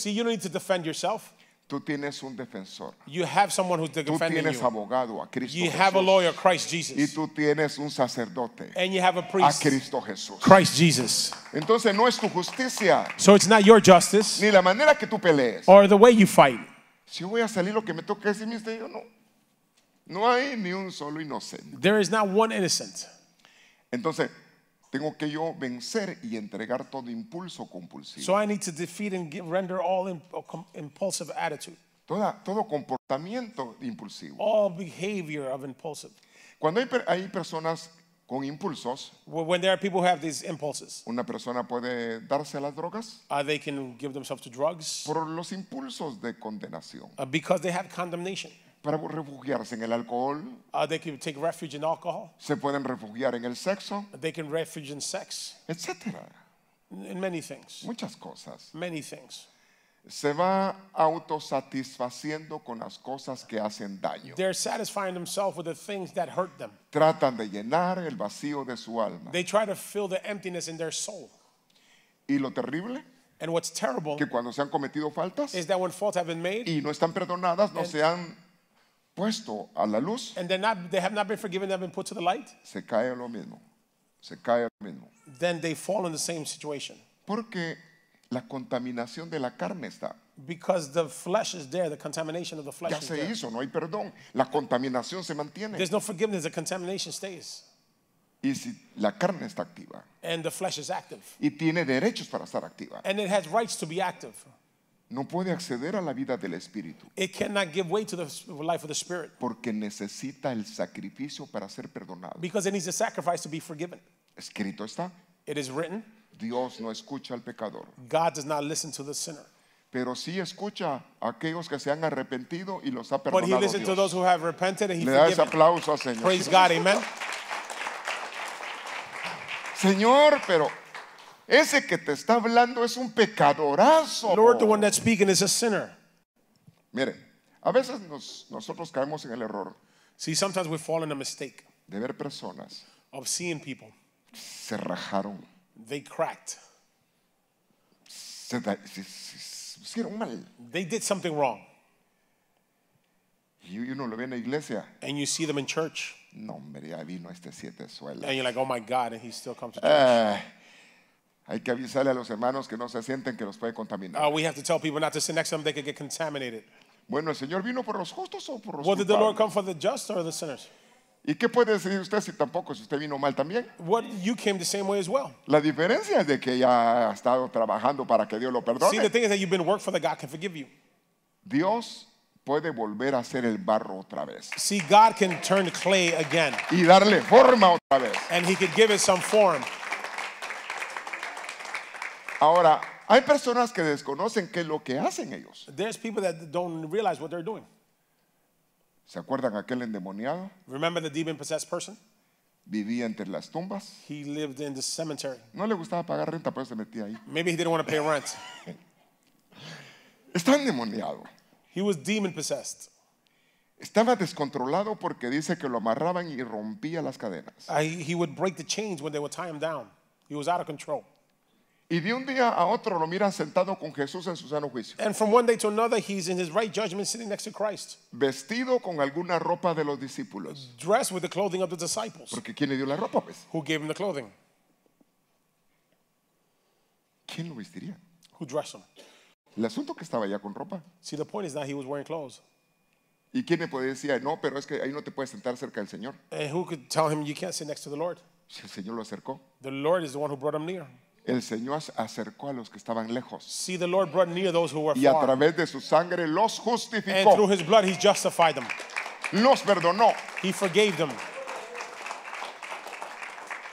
Tú tienes un defensor. You have someone who's Tú defending tienes you. abogado a Cristo You have a lawyer, Christ Y Jesus. tú tienes un sacerdote And you have a a priest, Cristo Jesús. Christ Jesus. Entonces no es tu justicia So it's not your justice ni la manera que tú pelees. or the way you fight. Si yo voy a salir lo There is not one innocent. Entonces, Tengo que yo vencer y entregar todo impulso compulsivo. So I need to defeat and give, render all oh, impulsive attitude. Toda, todo comportamiento impulsivo. All behavior of impulsive. Cuando hay, hay personas con impulsos, when there are people who have these impulses, una persona puede darse a las drogas uh, they can give themselves to drugs por los impulsos de condenación. Uh, because they have condemnation para refugiarse en el uh, alcohol. Se pueden refugiar en el sexo. Etcétera. Muchas cosas. Se va autosatisfaciendo con las cosas que hacen daño. Tratan de llenar el vacío de su alma. Y lo terrible es que cuando se han cometido faltas y no están perdonadas, no se han puesto a la luz, and they're not, they have not been forgiven, they have been put to the light, se cae lo mismo. Se cae lo mismo. then they fall in the same situation. Porque la contaminación de la carne está. Because the flesh is there, the contamination of the flesh Ya is se there. hizo, no hay perdón. La contaminación se mantiene. There's no forgiveness, the contamination stays. Y si la carne está activa And the flesh is active. y tiene derechos para estar activa. And it has rights to be active no puede acceder a la vida del espíritu. It cannot give way to the life of the spirit. Porque necesita el sacrificio para ser perdonado. Because it needs a sacrifice to be forgiven. Escrito está. It is written. Dios no escucha al pecador. God does not listen to the sinner. Pero sí escucha a aquellos que se han arrepentido y los ha perdonado. But he listens to those who have repented and he Le da ese aplauso, Señor. Praise God, amen. Señor, pero ese que te está hablando es un pecadorazo. Lord, the one that's speaking is a sinner. Miren, a veces nos, nosotros caemos en el error See, sometimes we fall in a mistake de ver personas of seeing people. se rajaron, They cracked. se, da- se- se- se hicieron mal. They did something wrong. Y uno lo ve en la iglesia. And you see them in church. No, hombre, ya vino este siete suelos. And you're like, oh my God, and he still comes to ah, church. Hay que avisarle a los hermanos que no se sienten que los puede contaminar. Uh, we have to tell people not to sit next to them; they could get contaminated. Bueno, el Señor vino por los justos o por los Well, did the Lord come for the just or the sinners? ¿Y qué puede decir usted si tampoco, si usted vino mal también? What you came the same way as well. La diferencia es de que ya ha estado trabajando para que Dios lo See, the perdone. thing is that you've been working for that God can forgive you. Dios puede volver a hacer el barro otra vez See, God can turn clay again, y darle forma otra vez. and He could give it some form. Ahora, hay personas que desconocen qué es lo que hacen ellos. There's people that don't realize what they're doing. ¿Se acuerdan aquel endemoniado? Remember the demon possessed person? Vivía entre las tumbas. He lived in the cemetery. No le gustaba pagar renta, pero se metía ahí. Maybe he didn't want to pay rent. Está endemoniado. He was demon possessed. Estaba descontrolado porque dice que lo amarraban y rompía las cadenas. I, he would break the chains when they would tie him down. He was out of control. Y de un día a otro lo miran sentado con Jesús en su sano juicio. And from one day to another, he's in his right judgment sitting next to Christ, Vestido con alguna ropa de los discípulos. dressed with the clothing of the disciples. Porque ¿quién le dio la ropa? Pues? Who gave him the clothing? ¿Quién lo vestiría? Who dressed him? El asunto que estaba ya con ropa. See, the point is not he was wearing clothes. ¿Y quién le podía decir, no, pero es que ahí no te puedes sentar cerca del Señor? And who could tell him you can't sit next to the Lord? Si el Señor lo acercó. The Lord is the one who brought him near el Señor acercó a los que estaban lejos. y a través de su sangre los justificó. And Los perdonó.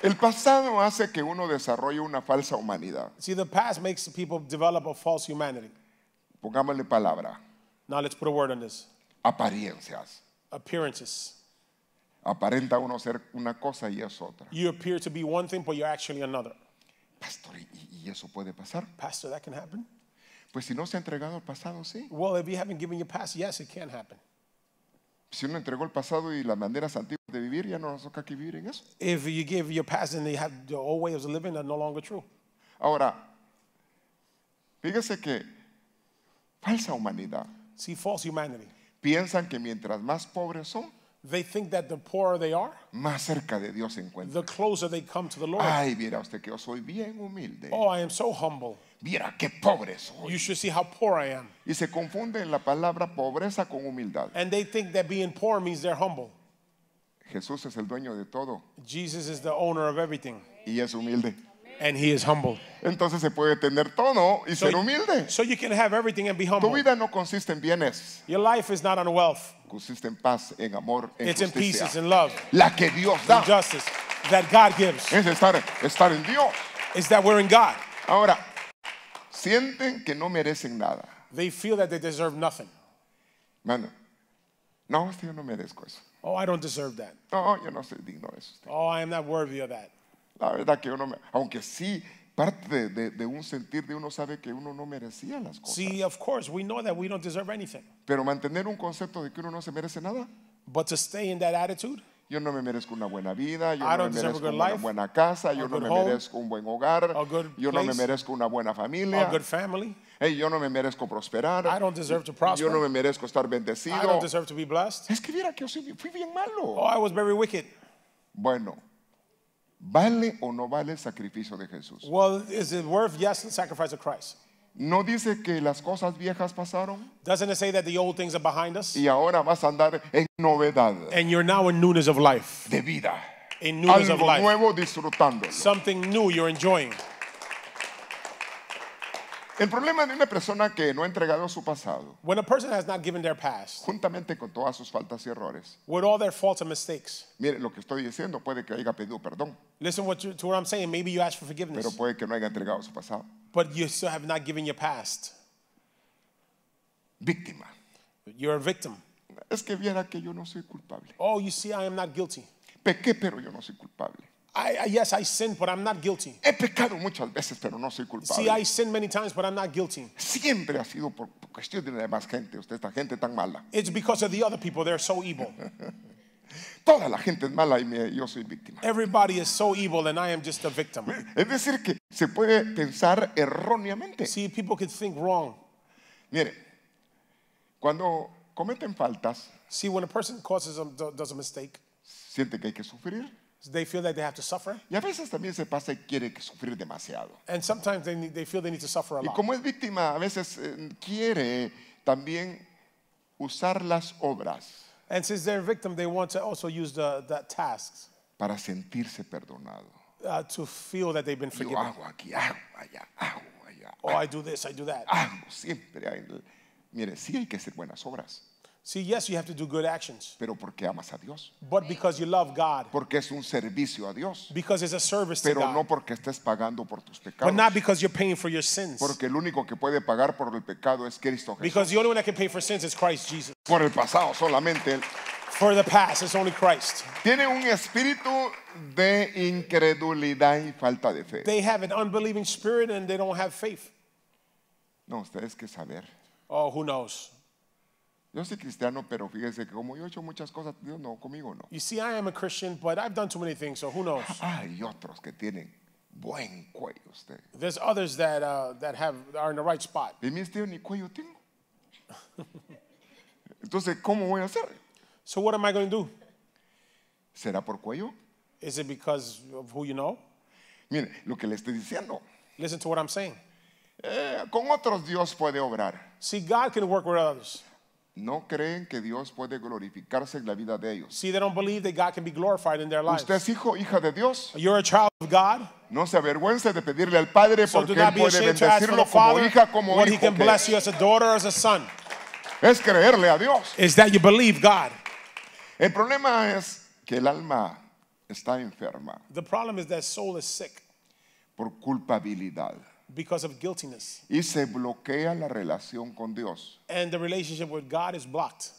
El pasado hace que uno desarrolle una falsa humanidad. a Pongámosle palabra. Apariencias. Aparenta uno ser una cosa y es otra. You appear to be one thing, but you're Pastor, ¿y, ¿y, eso puede pasar? Pastor, that can happen. Pues si no se ha entregado al pasado, sí. Well, if you haven't given your past, yes, it can happen. Si uno entregó el pasado y las maneras antiguas de vivir, ya no nos toca que vivir en eso. If you give your past and they have the old ways of living are no longer true. Ahora, fíjese que falsa humanidad. See, false humanity. Piensan que mientras más pobres son, They think that the poorer they are, más cerca de Dios se encuentran. the closer they come to the Lord. Ay, viera usted que yo soy bien humilde. Oh, I am so humble. Viera qué pobre soy. You should see how poor I am. Y se confunden la palabra pobreza con humildad. And they think that being poor means they're humble. Jesús es el dueño de todo Jesus is the owner of everything, y es humilde. and he is humble. Entonces se puede tener todo y so ser humilde. So you can have everything and be humble. Tu vida no consiste en bienes. Your life is not on wealth. Consiste en paz, en amor, en it's justicia. in peace, it's in love. La que Dios da. justice that God gives. Es estar, estar en Dios. Is that we're in God. Ahora, sienten que no merecen nada. They feel that they deserve nothing. Mano, no, yo no merezco eso. Oh, I don't deserve that. No, yo no soy digno de eso. Oh, I am not worthy of that. La verdad que uno, aunque sí parte de, de, un sentir de uno sabe que uno no merecía las cosas. Sí, of course, we know that we don't deserve anything. Pero mantener un concepto de que uno no se merece nada. But to stay in that attitude. Yo no me merezco una buena vida, yo no me merezco una buena casa, yo no me merezco un buen hogar, yo place, no me merezco una buena familia. Hey, yo no me merezco prosperar. I don't deserve to prosper. Yo no me merezco estar bendecido. I don't deserve to be blessed. Es que mira que yo fui bien malo. Oh, I was very wicked. Bueno, ¿Vale o no vale el sacrificio de Jesús? Well, is it worth yes the sacrifice of Christ? ¿No dice que las cosas viejas pasaron? Doesn't it say that the old things are behind us? Y ahora vas a andar en novedad And you're now in newness of life. de vida. In newness of Algo life. nuevo disfrutando. Something new you're enjoying. El problema de una persona que no ha entregado su pasado, juntamente con todas sus faltas y errores, mire lo que estoy diciendo, puede que haya pedido perdón, listen to what I'm saying. Maybe you for pero puede que no haya entregado su pasado. but you still Víctima. a victim. Es que viera que yo no soy culpable. Oh, you see, I am not guilty. Pequé, pero yo no soy culpable. I, I, yes, I sin, but I'm not guilty. He pecado muchas veces, pero no soy culpable. See, I sin many times, but I'm not guilty. Siempre ha sido por, cuestión de la demás gente. Usted, esta gente tan mala. It's because of the other people. They're so evil. Toda la gente es mala y yo soy víctima. Everybody is so evil and I am just a victim. Es decir, que se puede pensar erróneamente. See, people can think wrong. Mire, cuando cometen faltas, See, when a person causes a, does a mistake, siente que hay que sufrir. They feel that they have to suffer. Y a veces también se pasa y quiere sufrir demasiado. And sometimes they, need, they feel they need to suffer a lot. como es víctima, a veces eh, quiere también usar las obras And since they're a victim, they want to also use the, the tasks para sentirse perdonado. uh, to feel that they've been Yo forgiven. hago aquí, hago allá, hago allá. Oh, I do this, I do that. hago siempre. hay- Mire, sí hay que hacer buenas obras. See, yes, you have to do good actions. Pero porque amas a Dios. But because you love God. Porque es un servicio a Dios. Because it's a service Pero to God. no porque estés pagando por tus pecados. But not because you're paying for your sins. Porque el único que puede pagar por el pecado es Cristo Jesús. Because the only one that can pay for sins is Christ Jesus. Por el pasado solamente For the past, it's only Christ. Tiene un espíritu de incredulidad y falta de fe. They have an unbelieving spirit and they don't have faith. No, ustedes que saber. Oh, who knows? Yo soy cristiano, pero fíjese que como yo he hecho muchas cosas, Dios no, conmigo no. You see, I am a Christian, but I've done too many things, so who knows? Hay otros que tienen buen cuello usted. There's others that, uh, that have, are in the right spot. Y mi este ni cuello tengo. Entonces, ¿cómo voy a hacer? So what am I going to do? ¿Será por cuello? Is it because of who you know? Mire, lo que le estoy diciendo. Listen to what I'm saying. Eh, con otros Dios puede obrar. See, God can work with others no creen que Dios puede glorificarse en la vida de ellos. See, Usted es hijo, hija de Dios. No se avergüence de pedirle al Padre so porque él puede bendecirlo como hija, como hijo. Es creerle a Dios. El problema es que el alma está enferma. Por culpabilidad because of guiltiness. Y se bloquea la relación con Dios. And the relationship with God is blocked.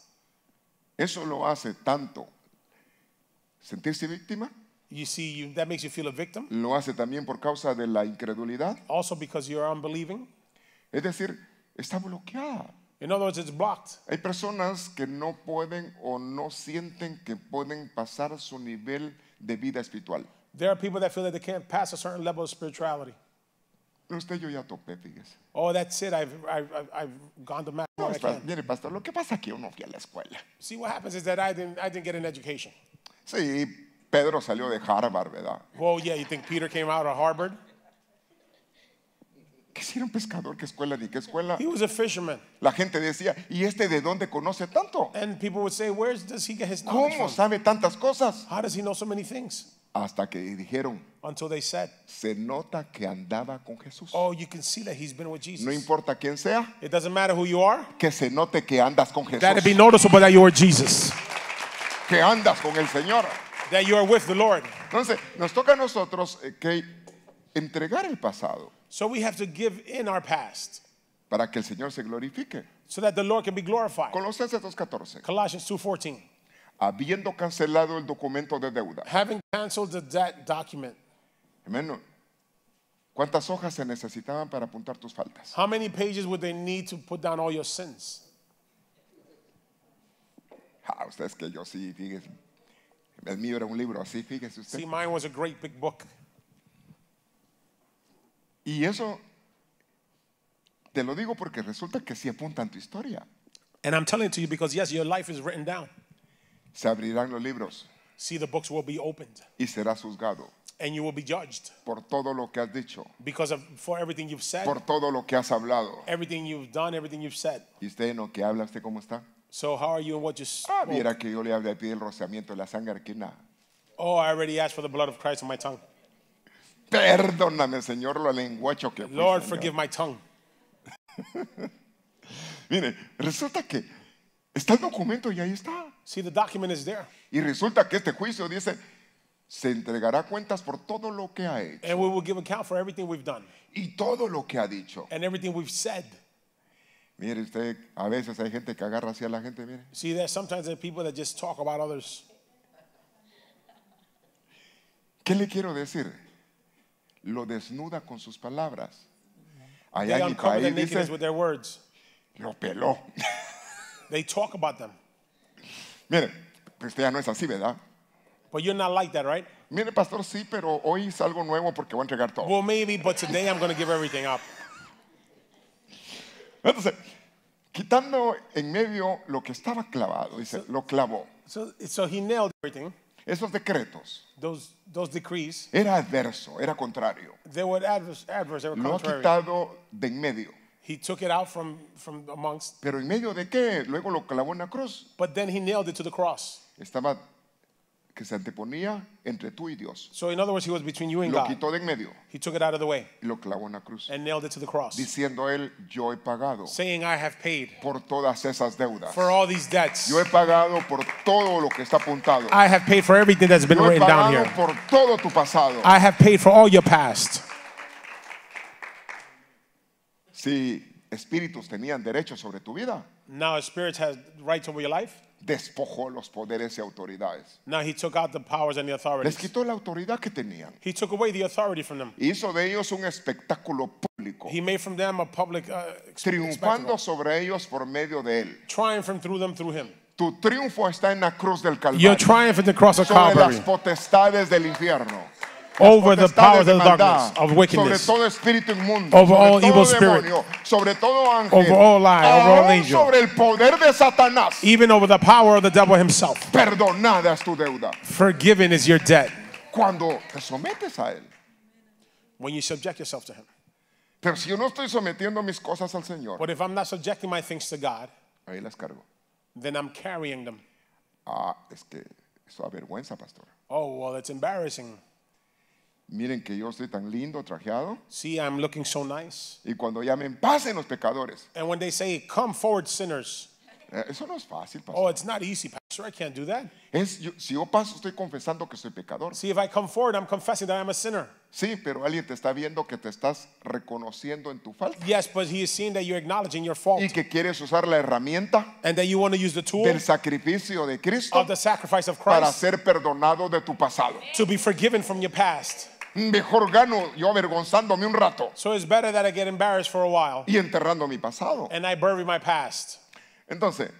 Eso lo hace tanto sentirse víctima. You see, you, that makes you feel a victim. Lo hace también por causa de la incredulidad. Also because you're unbelieving. Es decir, está bloqueada. In other words, it's blocked. Hay personas que no pueden o no sienten que pueden pasar su nivel de vida espiritual. There are people that feel that they can't pass a certain level of spirituality. Usted yo ya topé, fíjese. Oh, that's it. I've, I've, I've gone to max no, pastor, Mire, pastor, lo que pasa es que yo no fui a la escuela. See, what happens is that I didn't, I didn't get an education. Sí, Pedro salió de Harvard, ¿verdad? Whoa, yeah, you think Peter came out of Harvard? ¿Qué si era un pescador? ¿Qué escuela ni qué escuela? He was a fisherman. La gente decía, ¿y este de dónde conoce tanto? And people would say, where does he get his knowledge ¿Cómo from? sabe tantas cosas? How does he know so many things? Hasta que dijeron, Until they said, se nota que andaba con Jesús. Oh, you can see that he's been with Jesus. No importa quién sea, it doesn't matter who you are. Que se note que andas con Jesús. That it be noticeable that you are Jesus. Que andas con el Señor. That you are with the Lord. Entonces, nos toca a nosotros eh, que entregar el pasado. So we have to give in our past. Para que el Señor se glorifique. So that the Lord can be glorified. Colosenses 2:14. Colossians 2:14 habiendo cancelado el documento de deuda. Having canceled the debt document. Hermano, ¿cuántas hojas se necesitaban para apuntar tus faltas? How many pages would they need to put down all your sins? Ah, ustedes que yo sí, fíjese. El mío era un libro así, fíjese usted. See, mine was a great big book. Y eso te lo digo porque resulta que sí apuntan tu historia. And I'm telling it to you because yes, your life is written down. Se abrirán los libros. See, the books will be opened. Y serás juzgado. And you will be judged. Por todo lo que has dicho. Because of, for everything you've said. Por todo lo que has hablado. Everything you've done, everything you've said. ¿Y usted en lo que habla, usted cómo está? So how are you in what you Ah, mira que yo le hablé, pide el rociamiento de la sangre nada Oh, I already asked for the blood of Christ on my tongue. Perdóname, Señor, lo lenguacho que fui, Lord, Señor. forgive my tongue. Mire, resulta que Está el documento y ahí está. See, the document is there. Y resulta que este juicio dice, se entregará cuentas por todo lo que ha hecho. And we will give account for everything we've done. Y todo lo que ha dicho. And everything we've said. Mire usted, a veces hay gente que agarra así a la gente, mire. See that sometimes there are people that just talk about others. ¿Qué le quiero decir? Lo desnuda con sus palabras. Allá en mi país dice, lo peló. They talk about them. Miren, usted pues ya no es así, ¿verdad? But you're not like that, right? Mire, pastor, sí, pero hoy es algo nuevo porque voy a entregar todo. Well, maybe, but today I'm going to give everything up. Entonces, quitando en medio lo que estaba clavado, dice, lo clavó. So, so he nailed everything. Esos decretos. Those, those decrees. Era adverso, era contrario. They were adverse, adverse, they were contrary. Lo ha quitado de en medio. He took it out from, from amongst. Pero en medio de qué? Luego lo clavó en la cruz. But then he nailed it to the cross. Estaba que se anteponía entre tú y Dios. So in other words, he was between you and Lo God. quitó de en medio He took it out of the way y lo clavó en la cruz. and nailed it to the cross, Diciendo él, yo he pagado saying, "I have paid por todas esas deudas. for all these debts. Yo he pagado por todo lo que está apuntado. I have paid for everything that's been Yo he written down pagado here. por todo tu pasado. I have paid for all your past. Si espíritus tenían derecho sobre tu vida, now spirits had rights over your life. despojó los poderes y autoridades. Now he took out the powers and the Les quitó la autoridad que tenían. He took away the authority from them. Hizo de ellos un espectáculo público, He made from them a public uh, triunfando sobre ellos por medio de él. triumphing through them through him. Tu triunfo está en la cruz del calvario. Your triumph at the cross of Calvary. sobre las potestades del infierno. over the powers of darkness, of wickedness, inmundo, over all evil spirit, demonio, ángel, over all lie, over all angel, Satanás, even over the power of the devil himself. Forgiven is your debt. Él, when you subject yourself to him. Pero si yo no estoy sometiendo mis cosas al Señor, but if I'm not subjecting my things to God, ahí las cargo. Then I'm carrying them. Ah, es que eso avergüenza, pastor. Oh, well, it's embarrassing. miren que yo estoy tan lindo trajeado. See, I'm looking so nice. Y cuando llamen, pasen los pecadores. And when they say, come forward, sinners. Eh, eso no es fácil, pastor. Oh, it's not easy, Pastor. I can't do that. Es, yo- si yo paso, estoy confesando que soy pecador. See, if I come forward, I'm confessing that I'm a sinner. Sí, pero alguien te está viendo que te estás reconociendo en tu falta Yes, but he is seeing that you're acknowledging your fault y que quieres usar la herramienta and that you want to use the tool del sacrificio de Cristo of the sacrifice of para ser perdonado de tu pasado. to be forgiven from your past mejor gano yo avergonzándome un rato. So it's better that I get embarrassed for a while. Y enterrando mi pasado. And I bury my past. Entonces,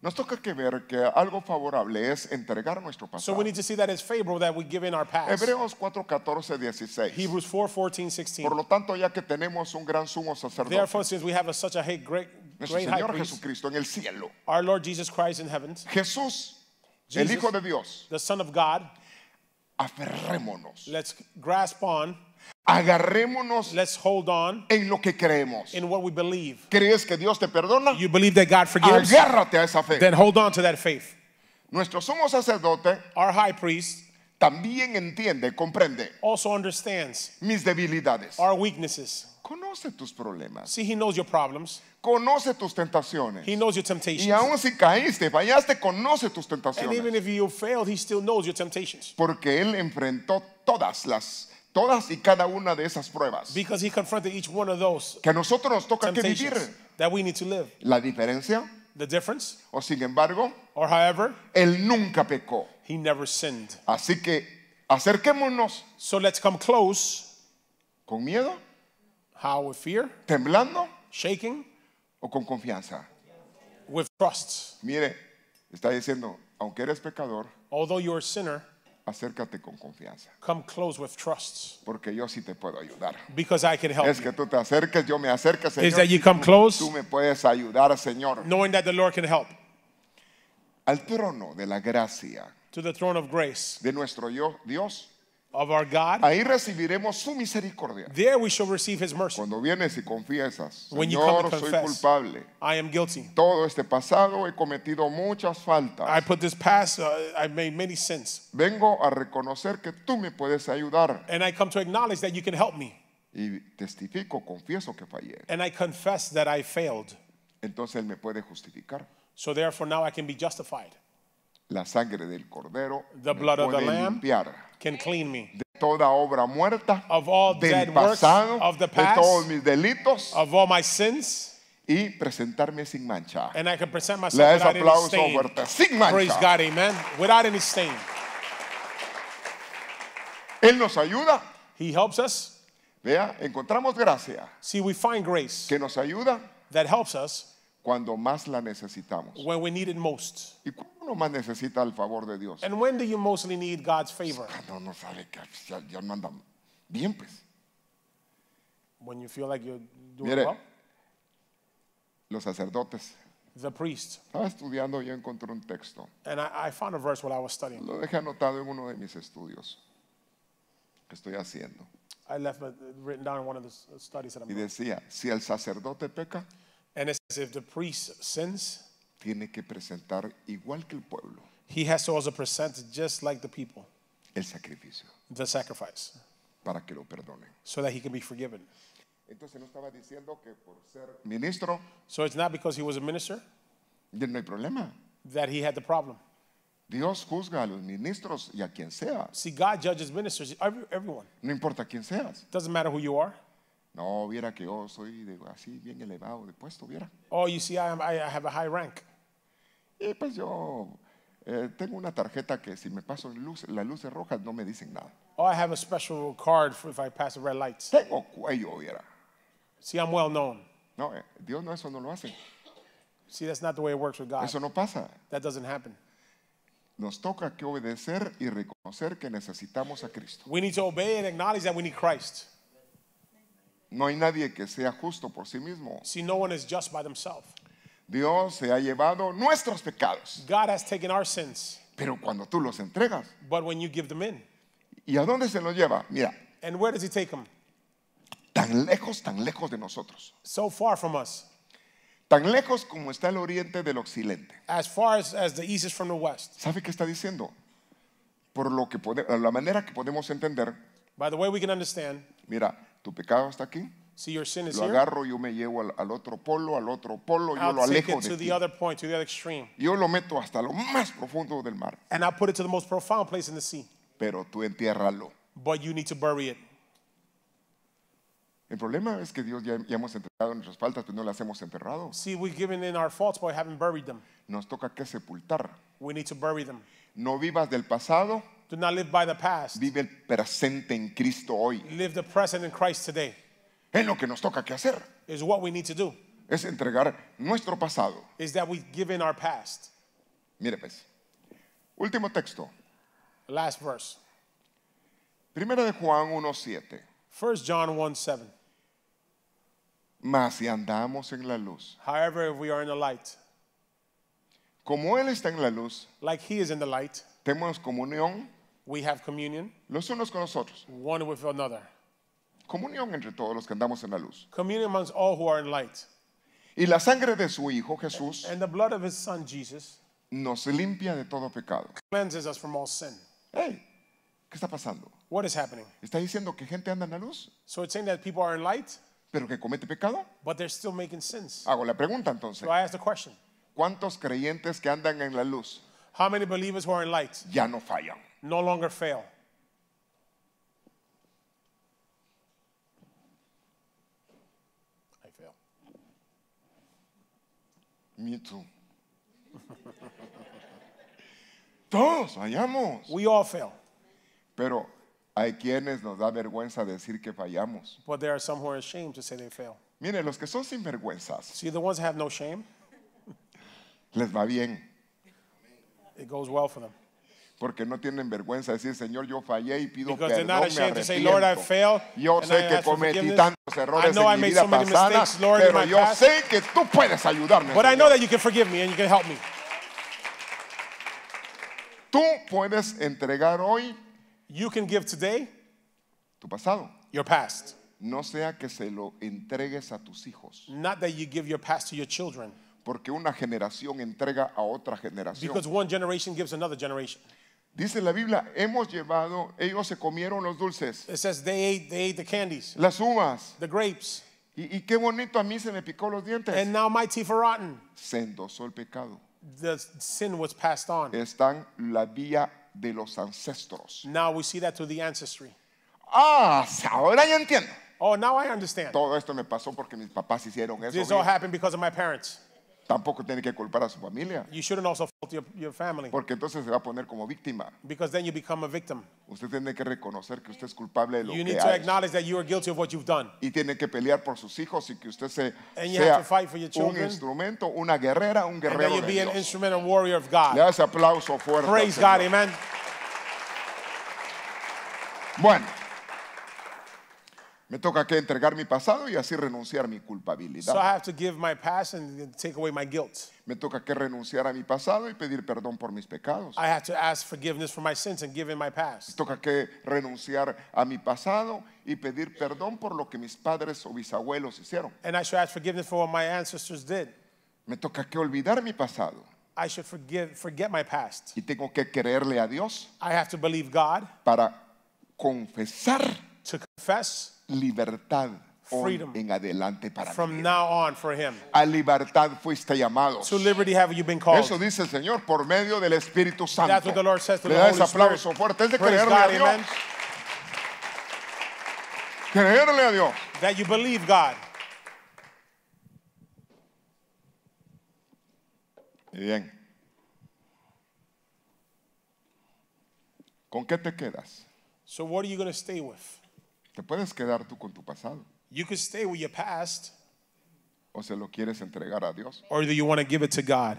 nos toca que ver que algo favorable es entregar nuestro pasado. So we need to see that it's favorable that we give in our past. Hebreos 4, 14, 16. Hebrews 414 16. Por lo tanto, ya que tenemos un gran sumo sacerdote. Therefore, since we have a, such a great, great nuestro Señor high priest, Jesucristo en el cielo. Our Lord Jesus Christ in heaven. Jesús, Jesus, el Hijo de Dios. The Son of God aferrémonos. Let's grasp on. Agarrémonos Let's hold on en lo que creemos. In what we believe. ¿Crees que Dios te perdona? You believe that God forgives? Agárrate a esa fe. Then hold on to that faith. Nuestro sumo sacerdote, our high priest, también entiende, comprende also understands mis debilidades. Our weaknesses. Conoce tus problemas. See, he knows your problems conoce tus tentaciones. He knows your temptations. Y aun si caíste, fallaste, conoce tus tentaciones. And even if you failed, he still knows your temptations Porque Él enfrentó todas las, todas y cada una de esas pruebas because he confronted each one of those que a nosotros nos toca que vivir. that we need to live. La diferencia, The difference, o sin embargo, or however, Él nunca pecó. he never sinned. Así que acerquémonos So let's come close. con miedo, How with fear, temblando, shaking, o con confianza? With trust. Mire, está diciendo, aunque eres pecador, acércate con confianza. Come close with trust. Porque yo sí te puedo ayudar. es que tú te acerques, yo me acerco, Señor. Tú me puedes ayudar, Señor. Knowing that the Lord can help. Al trono de la gracia. De nuestro Dios of our God. Ahí recibiremos su misericordia. There we shall receive his mercy. Cuando vienes y confiesas, When you come Señor, soy confess, culpable. I am guilty. Todo este pasado he cometido muchas I put this past, uh, i made many sins. Vengo a reconocer que tú me puedes ayudar And I come to acknowledge that you can help me. y testifico, confieso que fallé. And I confess that I failed. Entonces Él me puede justificar. So therefore now I can be justified. La sangre del cordero puede limpiar de toda obra muerta, de todos mis delitos, Y presentarme sin mancha. And I can sin mancha. Él nos ayuda. He helps us. Vea, encontramos gracia. See, we find grace que nos ayuda that helps us cuando más la necesitamos. when we need it most. ¿Y cuándo uno más necesita el favor de Dios? And when do you mostly need God's favor? Cuando no sabe que ya, ya no anda bien, pues. When you feel like you're doing Mire, well. los sacerdotes. The priest. Estaba estudiando y encontré un texto. And I, I found a verse while I was studying. Lo dejé anotado en uno de mis estudios que estoy haciendo. I left it written down in one of the studies that I'm Y doing. decía, si el sacerdote peca, And it says if the priest sins, tiene que presentar igual que el pueblo he has to also present just like the people el sacrificio the sacrifice para que lo perdonen. so that he can be forgiven. Entonces no estaba diciendo que por ser ministro So it's not because he was a minister no hay problema. that he had the problem. Dios juzga a los ministros y a quien sea. See, God judges ministers, every, everyone. No importa quién seas. Doesn't matter who you are. No, viera que yo soy de, así bien elevado de puesto, viera. Oh, you see, I, am, I have a high rank. Y pues yo eh, tengo una tarjeta que si me paso luz, las luces rojas no me dicen nada. Oh, I have a special card for if I pass the red lights. Tengo cuello, viera. See, I'm well known. No, eh, Dios no eso no lo hace. See, that's not the way it works with God. Eso no pasa. That doesn't happen. Nos toca que obedecer y reconocer que necesitamos a Cristo. We need to obey and acknowledge that we need Christ. No hay nadie que sea justo por sí mismo. no one is just by themselves. Dios se ha llevado nuestros pecados. God has taken our sins. Pero cuando tú los entregas. But when you give them in. ¿Y a dónde se los lleva? Mira. And where does he take them? Tan lejos, tan lejos de nosotros. So far from us. Tan lejos como está el oriente del occidente. As far as, the east is from the west. ¿Sabe qué está diciendo? Por lo que la manera que podemos entender. By the way we can understand. Mira, tu pecado está aquí. your sin is lo agarro, here. yo me llevo al, al, otro polo, al otro polo, I'll yo lo alejo de ti. Point, yo lo meto hasta lo más profundo del mar. And I put it to the most profound place in the sea. Pero tú entiérralo. But you need to bury it. El problema es que Dios ya, ya hemos enterrado nuestras faltas, pero no las hemos enterrado. See, we've given in our faults, but we haven't buried them. Nos toca que sepultar. We need to bury them. No vivas del pasado. Do not live by the past. Vive el presente en Cristo hoy. Live the present in Christ today. Es lo que nos toca que hacer. Is what we need to do. Es entregar nuestro pasado. Is that we give in our past. Mire pues. Último texto. Last verse. Primera de Juan 1:7. 1 John 1:7. Mas si andamos en la luz. However, if we are in the light. Como él está en la luz. Like he is in the light. Tenemos comunión We have communion. Los unos con los otros. One with another. Comunión entre todos los que andamos en la luz. Communion amongst all who are in light. Y la sangre de su hijo Jesús and the blood of his son Jesus nos limpia de todo pecado. Cleanses us from all sin. Hey, ¿qué está pasando? What is happening? Está diciendo que gente anda en la luz. So it's saying that people are in light. Pero que comete pecado. But they're still making sins. Hago la pregunta entonces. So I ask the question. ¿Cuántos creyentes que andan en la luz? How many believers who are in light ya no fallan. no longer fail? I fail. Me too. Todos fallamos. We all fail. Pero hay quienes nos da vergüenza decir que fallamos. But there are some who are ashamed to say they fail. Miren, los que son sinvergüenzas, See, the ones that have no shame, les va bien. it goes well for them. Porque no tienen vergüenza de decir, Señor, yo fallé y pido Because perdón, not me ashamed say, Lord, I failed. Yo I sé que cometí tantos errores en mi vida so pasada, mistakes, Lord, pero yo past. sé que tú puedes ayudarme. but I know that you can forgive me and you can help me. Tú puedes entregar hoy You can give today tu pasado. your past. No sea que se lo entregues a tus hijos. Not that you give your past to your children. Porque una generación entrega a otra generación. Because one generation gives another generation. Dice la Biblia, hemos llevado, ellos se comieron los dulces. It says they ate, they ate the candies, Las uvas. the grapes, Y, y qué bonito a mí se me picó los dientes. and now my teeth are rotten. Se endosó el pecado. The sin was passed on. Están la vía de los ancestros. Now we see that through the ancestry. Ah, ahora ya entiendo. Oh, now I understand. Todo esto me pasó porque mis papás hicieron eso. This all happened because of my parents. Tampoco tiene que culpar a su familia. You shouldn't also fault your, your family. Porque entonces se va a poner como víctima. Because then you become a victim. Usted tiene que reconocer que usted es culpable de lo you que need to ha acknowledge that you are guilty of what you've done. Y tiene que pelear por sus hijos y que usted se, And you sea have to fight for your children. un instrumento, una guerrera, un guerrero And that you be de Dios. an instrument and warrior of God. Le hace aplauso fuerte. Praise God, amen. Bueno. Me toca que entregar mi pasado y así renunciar a mi culpabilidad. Me toca que renunciar a mi pasado y pedir perdón por mis pecados. Me toca que renunciar a mi pasado y pedir perdón por lo que mis padres o bisabuelos hicieron. Me toca que olvidar mi pasado. Y tengo que creerle a Dios. Para confesar libertad en adelante para From mí. A libertad fuiste llamado. have you been called. Eso dice el Señor por medio del Espíritu Santo. Le aplauso de creerle a Dios. Creerle a Dios. Bien. ¿Con qué te quedas? So what are you going to stay with? Te puedes quedar tú con tu pasado. You could stay with your past. O se lo quieres entregar a Dios. Or do you want to give it to God?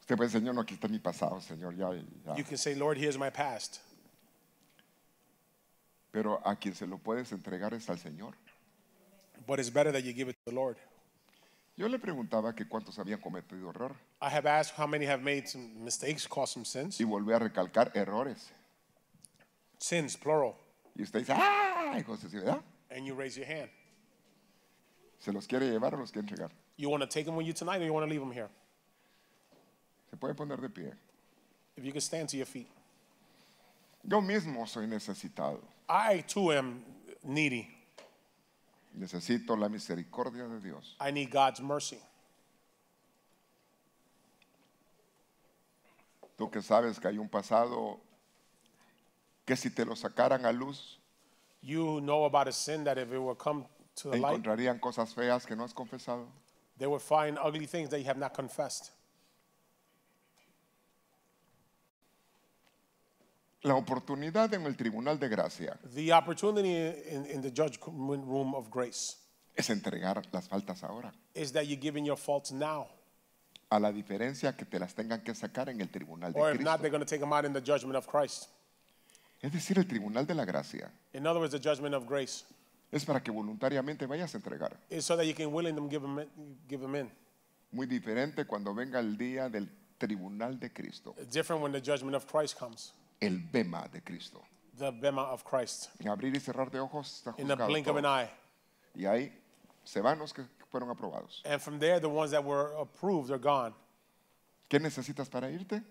Usted puede, Señor, no, aquí está mi pasado, Señor, ya, ya. You can say, Lord, here's my past. Pero a quien se lo puedes entregar es al Señor. But it's better that you give it to the Lord. Yo le preguntaba que cuántos habían cometido error. I have asked how many have made some mistakes, caused some sins. Y volví a recalcar errores. Sins, plural. Y usted dice, ¡ah! Y José, ¿verdad? And you raise your hand. ¿Se los quiere llevar o los quiere entregar? You want to take them with you tonight or you want to leave them here? Se puede poner de pie. If you can stand to your feet. Yo mismo soy necesitado. I too am needy. Necesito la misericordia de Dios. I need God's mercy. Tú que sabes que hay un pasado que si te lo sacaran a luz, you know about a sin that if it will come to the light, encontrarían cosas feas que no has confesado. they will find ugly things that you have not confessed. La oportunidad en el Tribunal de Gracia The opportunity in, in the judgment room of grace es entregar las faltas ahora, is that you're giving your faults now. a la diferencia que te las tengan que sacar en el Tribunal de Cristo. Or if not, they're going to take them out in the judgment of Christ. Es decir, el tribunal de la gracia. Es para que voluntariamente vayas a entregar. so that you can give em em Muy diferente cuando venga el día del tribunal de Cristo. comes. El bema de Cristo. The bema of Christ. En abrir y cerrar de ojos In the blink of an eye. Y ahí se van los que fueron aprobados. And from there, the ¿Qué necesitas para irte?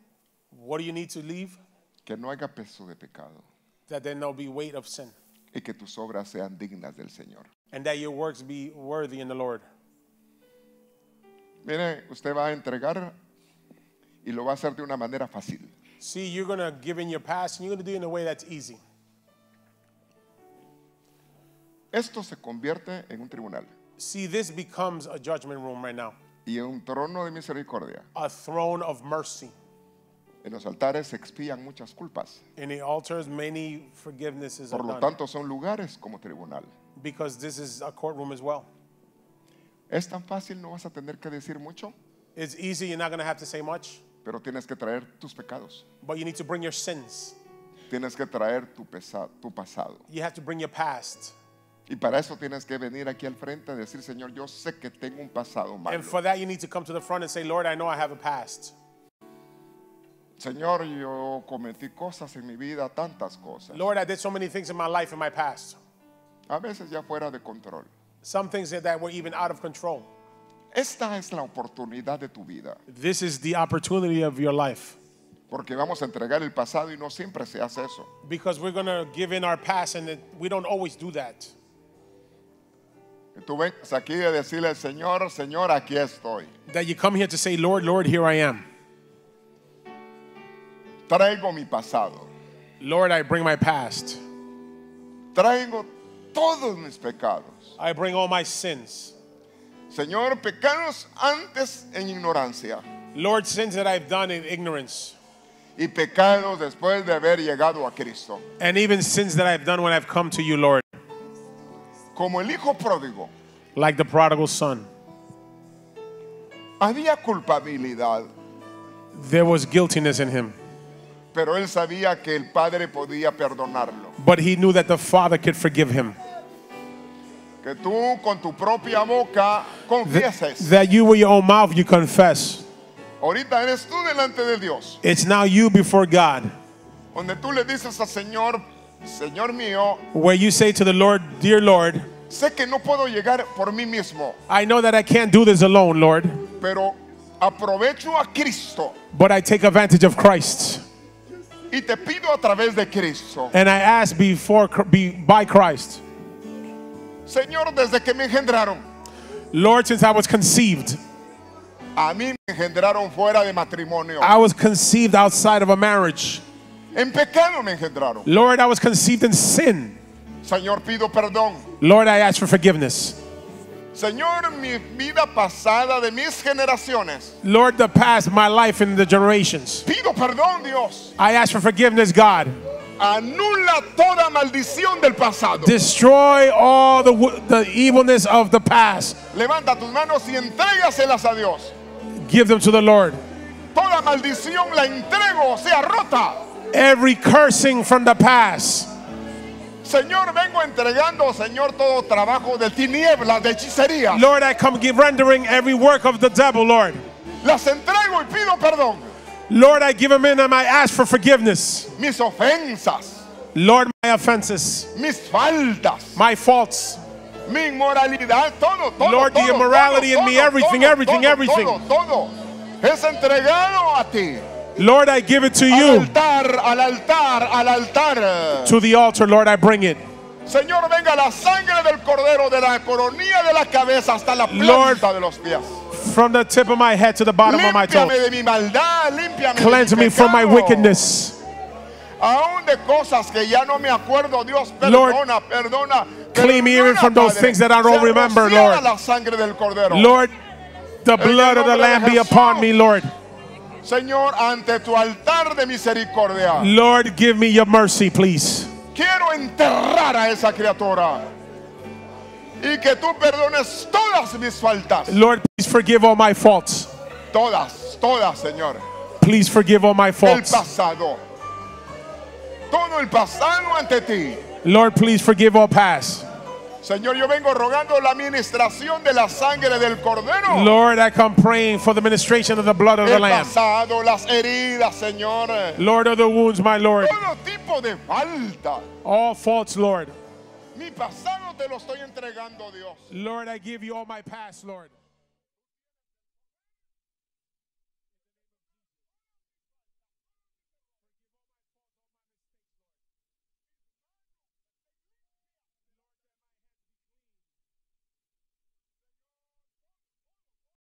Que no haga peso de pecado. That there no be weight of sin. Y que tus obras sean dignas del Señor. And that your works be worthy in the Lord. Mire, usted va a entregar y lo va a hacer de una manera fácil. See, you're going to give in your past and you're going to do it in a way that's easy. Esto se convierte en un tribunal. See, this becomes a judgment room right now. Y un trono de misericordia. A throne of mercy. En los altares se expían muchas culpas. In the altars, many forgivenesses Por lo tanto, son lugares como tribunal. because this is a courtroom as well. Es tan fácil, no vas a tener que decir mucho, It's easy, you're not going to have to say much, pero tienes que traer tus pecados. but you need to bring your sins. Tienes que traer tu, pesa- tu pasado. You have to bring your past. Y para eso tienes que venir aquí al frente y decir, Señor, yo sé que tengo un pasado malo. And for that, you need to come to the front and say, Lord, I know I have a past. Señor, yo cometí cosas en mi vida, tantas cosas. Lord, I did so many things in my life in my past. A veces ya fuera de control. Some things that were even out of control. Esta es la oportunidad de tu vida. This is the opportunity of your life. Porque vamos a entregar el pasado y no siempre se hace eso. Because we're going to give in our past and we don't always do that. tú vengas aquí a decirle al Señor, Señor, aquí estoy. That you come here to say, Lord, Lord, here I am. Traigo mi pasado. Lord, I bring my past. Traigo todos mis pecados. I bring all my sins. Señor, pecados antes en ignorancia. Lord, sins that I've done in ignorance. Y pecados después de haber llegado a Cristo. And even sins that I've done when I've come to you, Lord. Como el hijo pródigo. Like the prodigal son. Había culpabilidad. There was guiltiness in him. Pero él sabía que el Padre podía perdonarlo. But he knew that the Father could forgive him. Que tú con tu propia boca confieses. Th that you with your own mouth you confess. Ahorita eres tú delante de Dios. It's now you before God. Donde tú le dices al Señor, Señor mío. Where you say to the Lord, dear Lord. Sé que no puedo llegar por mí mismo. I know that I can't do this alone, Lord. Pero aprovecho a Cristo. But I take advantage of Christ. Y te pido a través de Cristo. And I ask before be, by Christ. Señor, desde que me engendraron. Lord, since I was conceived. A mí me engendraron fuera de matrimonio. I was conceived outside of a marriage. En pecado me engendraron. Lord, I was conceived in sin. Señor, pido perdón. Lord, I ask for forgiveness. Señor, mi vida pasada de mis generaciones. Lord, the past, my life in the generations. Pido perdón, Dios. I ask for forgiveness, God. Anula toda maldición del pasado. Destroy all the, the evilness of the past. Levanta tus manos y entrégaselas a Dios. Give them to the Lord. Toda maldición la entrego, sea rota. Every cursing from the past. Señor, vengo entregando, Señor, todo trabajo de tinieblas, de hechicería. Lord, I come rendering every work of the devil, Lord. Las entrego y pido perdón. Lord, I give them in and I ask for forgiveness. Mis ofensas. Lord, my offenses. Mis faltas. My faults. Mi inmoralidad, todo, todo. Lord, todo, the immorality in me, everything, everything, everything. Todo, todo. Es entregado a ti. Lord, I give it to you. Al altar, al altar, al altar. To the altar, Lord, I bring it. Señor, venga la sangre del cordero de la coronilla de la cabeza hasta la planta Lord, de los pies. From the tip of my head to the bottom límpiame of my toes. De mi maldad, límpiame Cleanse de mi me from my wickedness. Aún de cosas que ya no me acuerdo, Dios, perdona, Lord, perdona. Clean me even from those things that I don't remember, Lord. Lord, the blood of the Lamb be upon me, Lord. Señor, ante tu altar de misericordia. Lord, give me your mercy, please. Quiero enterrar a esa criatura. Y que tú perdones todas mis faltas. Lord, please forgive all my faults. Todas, todas, Señor. Please forgive all my faults. El pasado. Todo el pasado ante ti. Lord, please forgive all past. Señor, yo vengo rogando la administración de la sangre del cordero. Lord, I come praying for the ministration of the blood of the lamb. Pasado, las heridas, Señor. Lord of the wounds, my Lord. Todo tipo de falta. All faults, Lord. Mi pasado te lo estoy entregando, Dios. Lord, I give you all my past, Lord.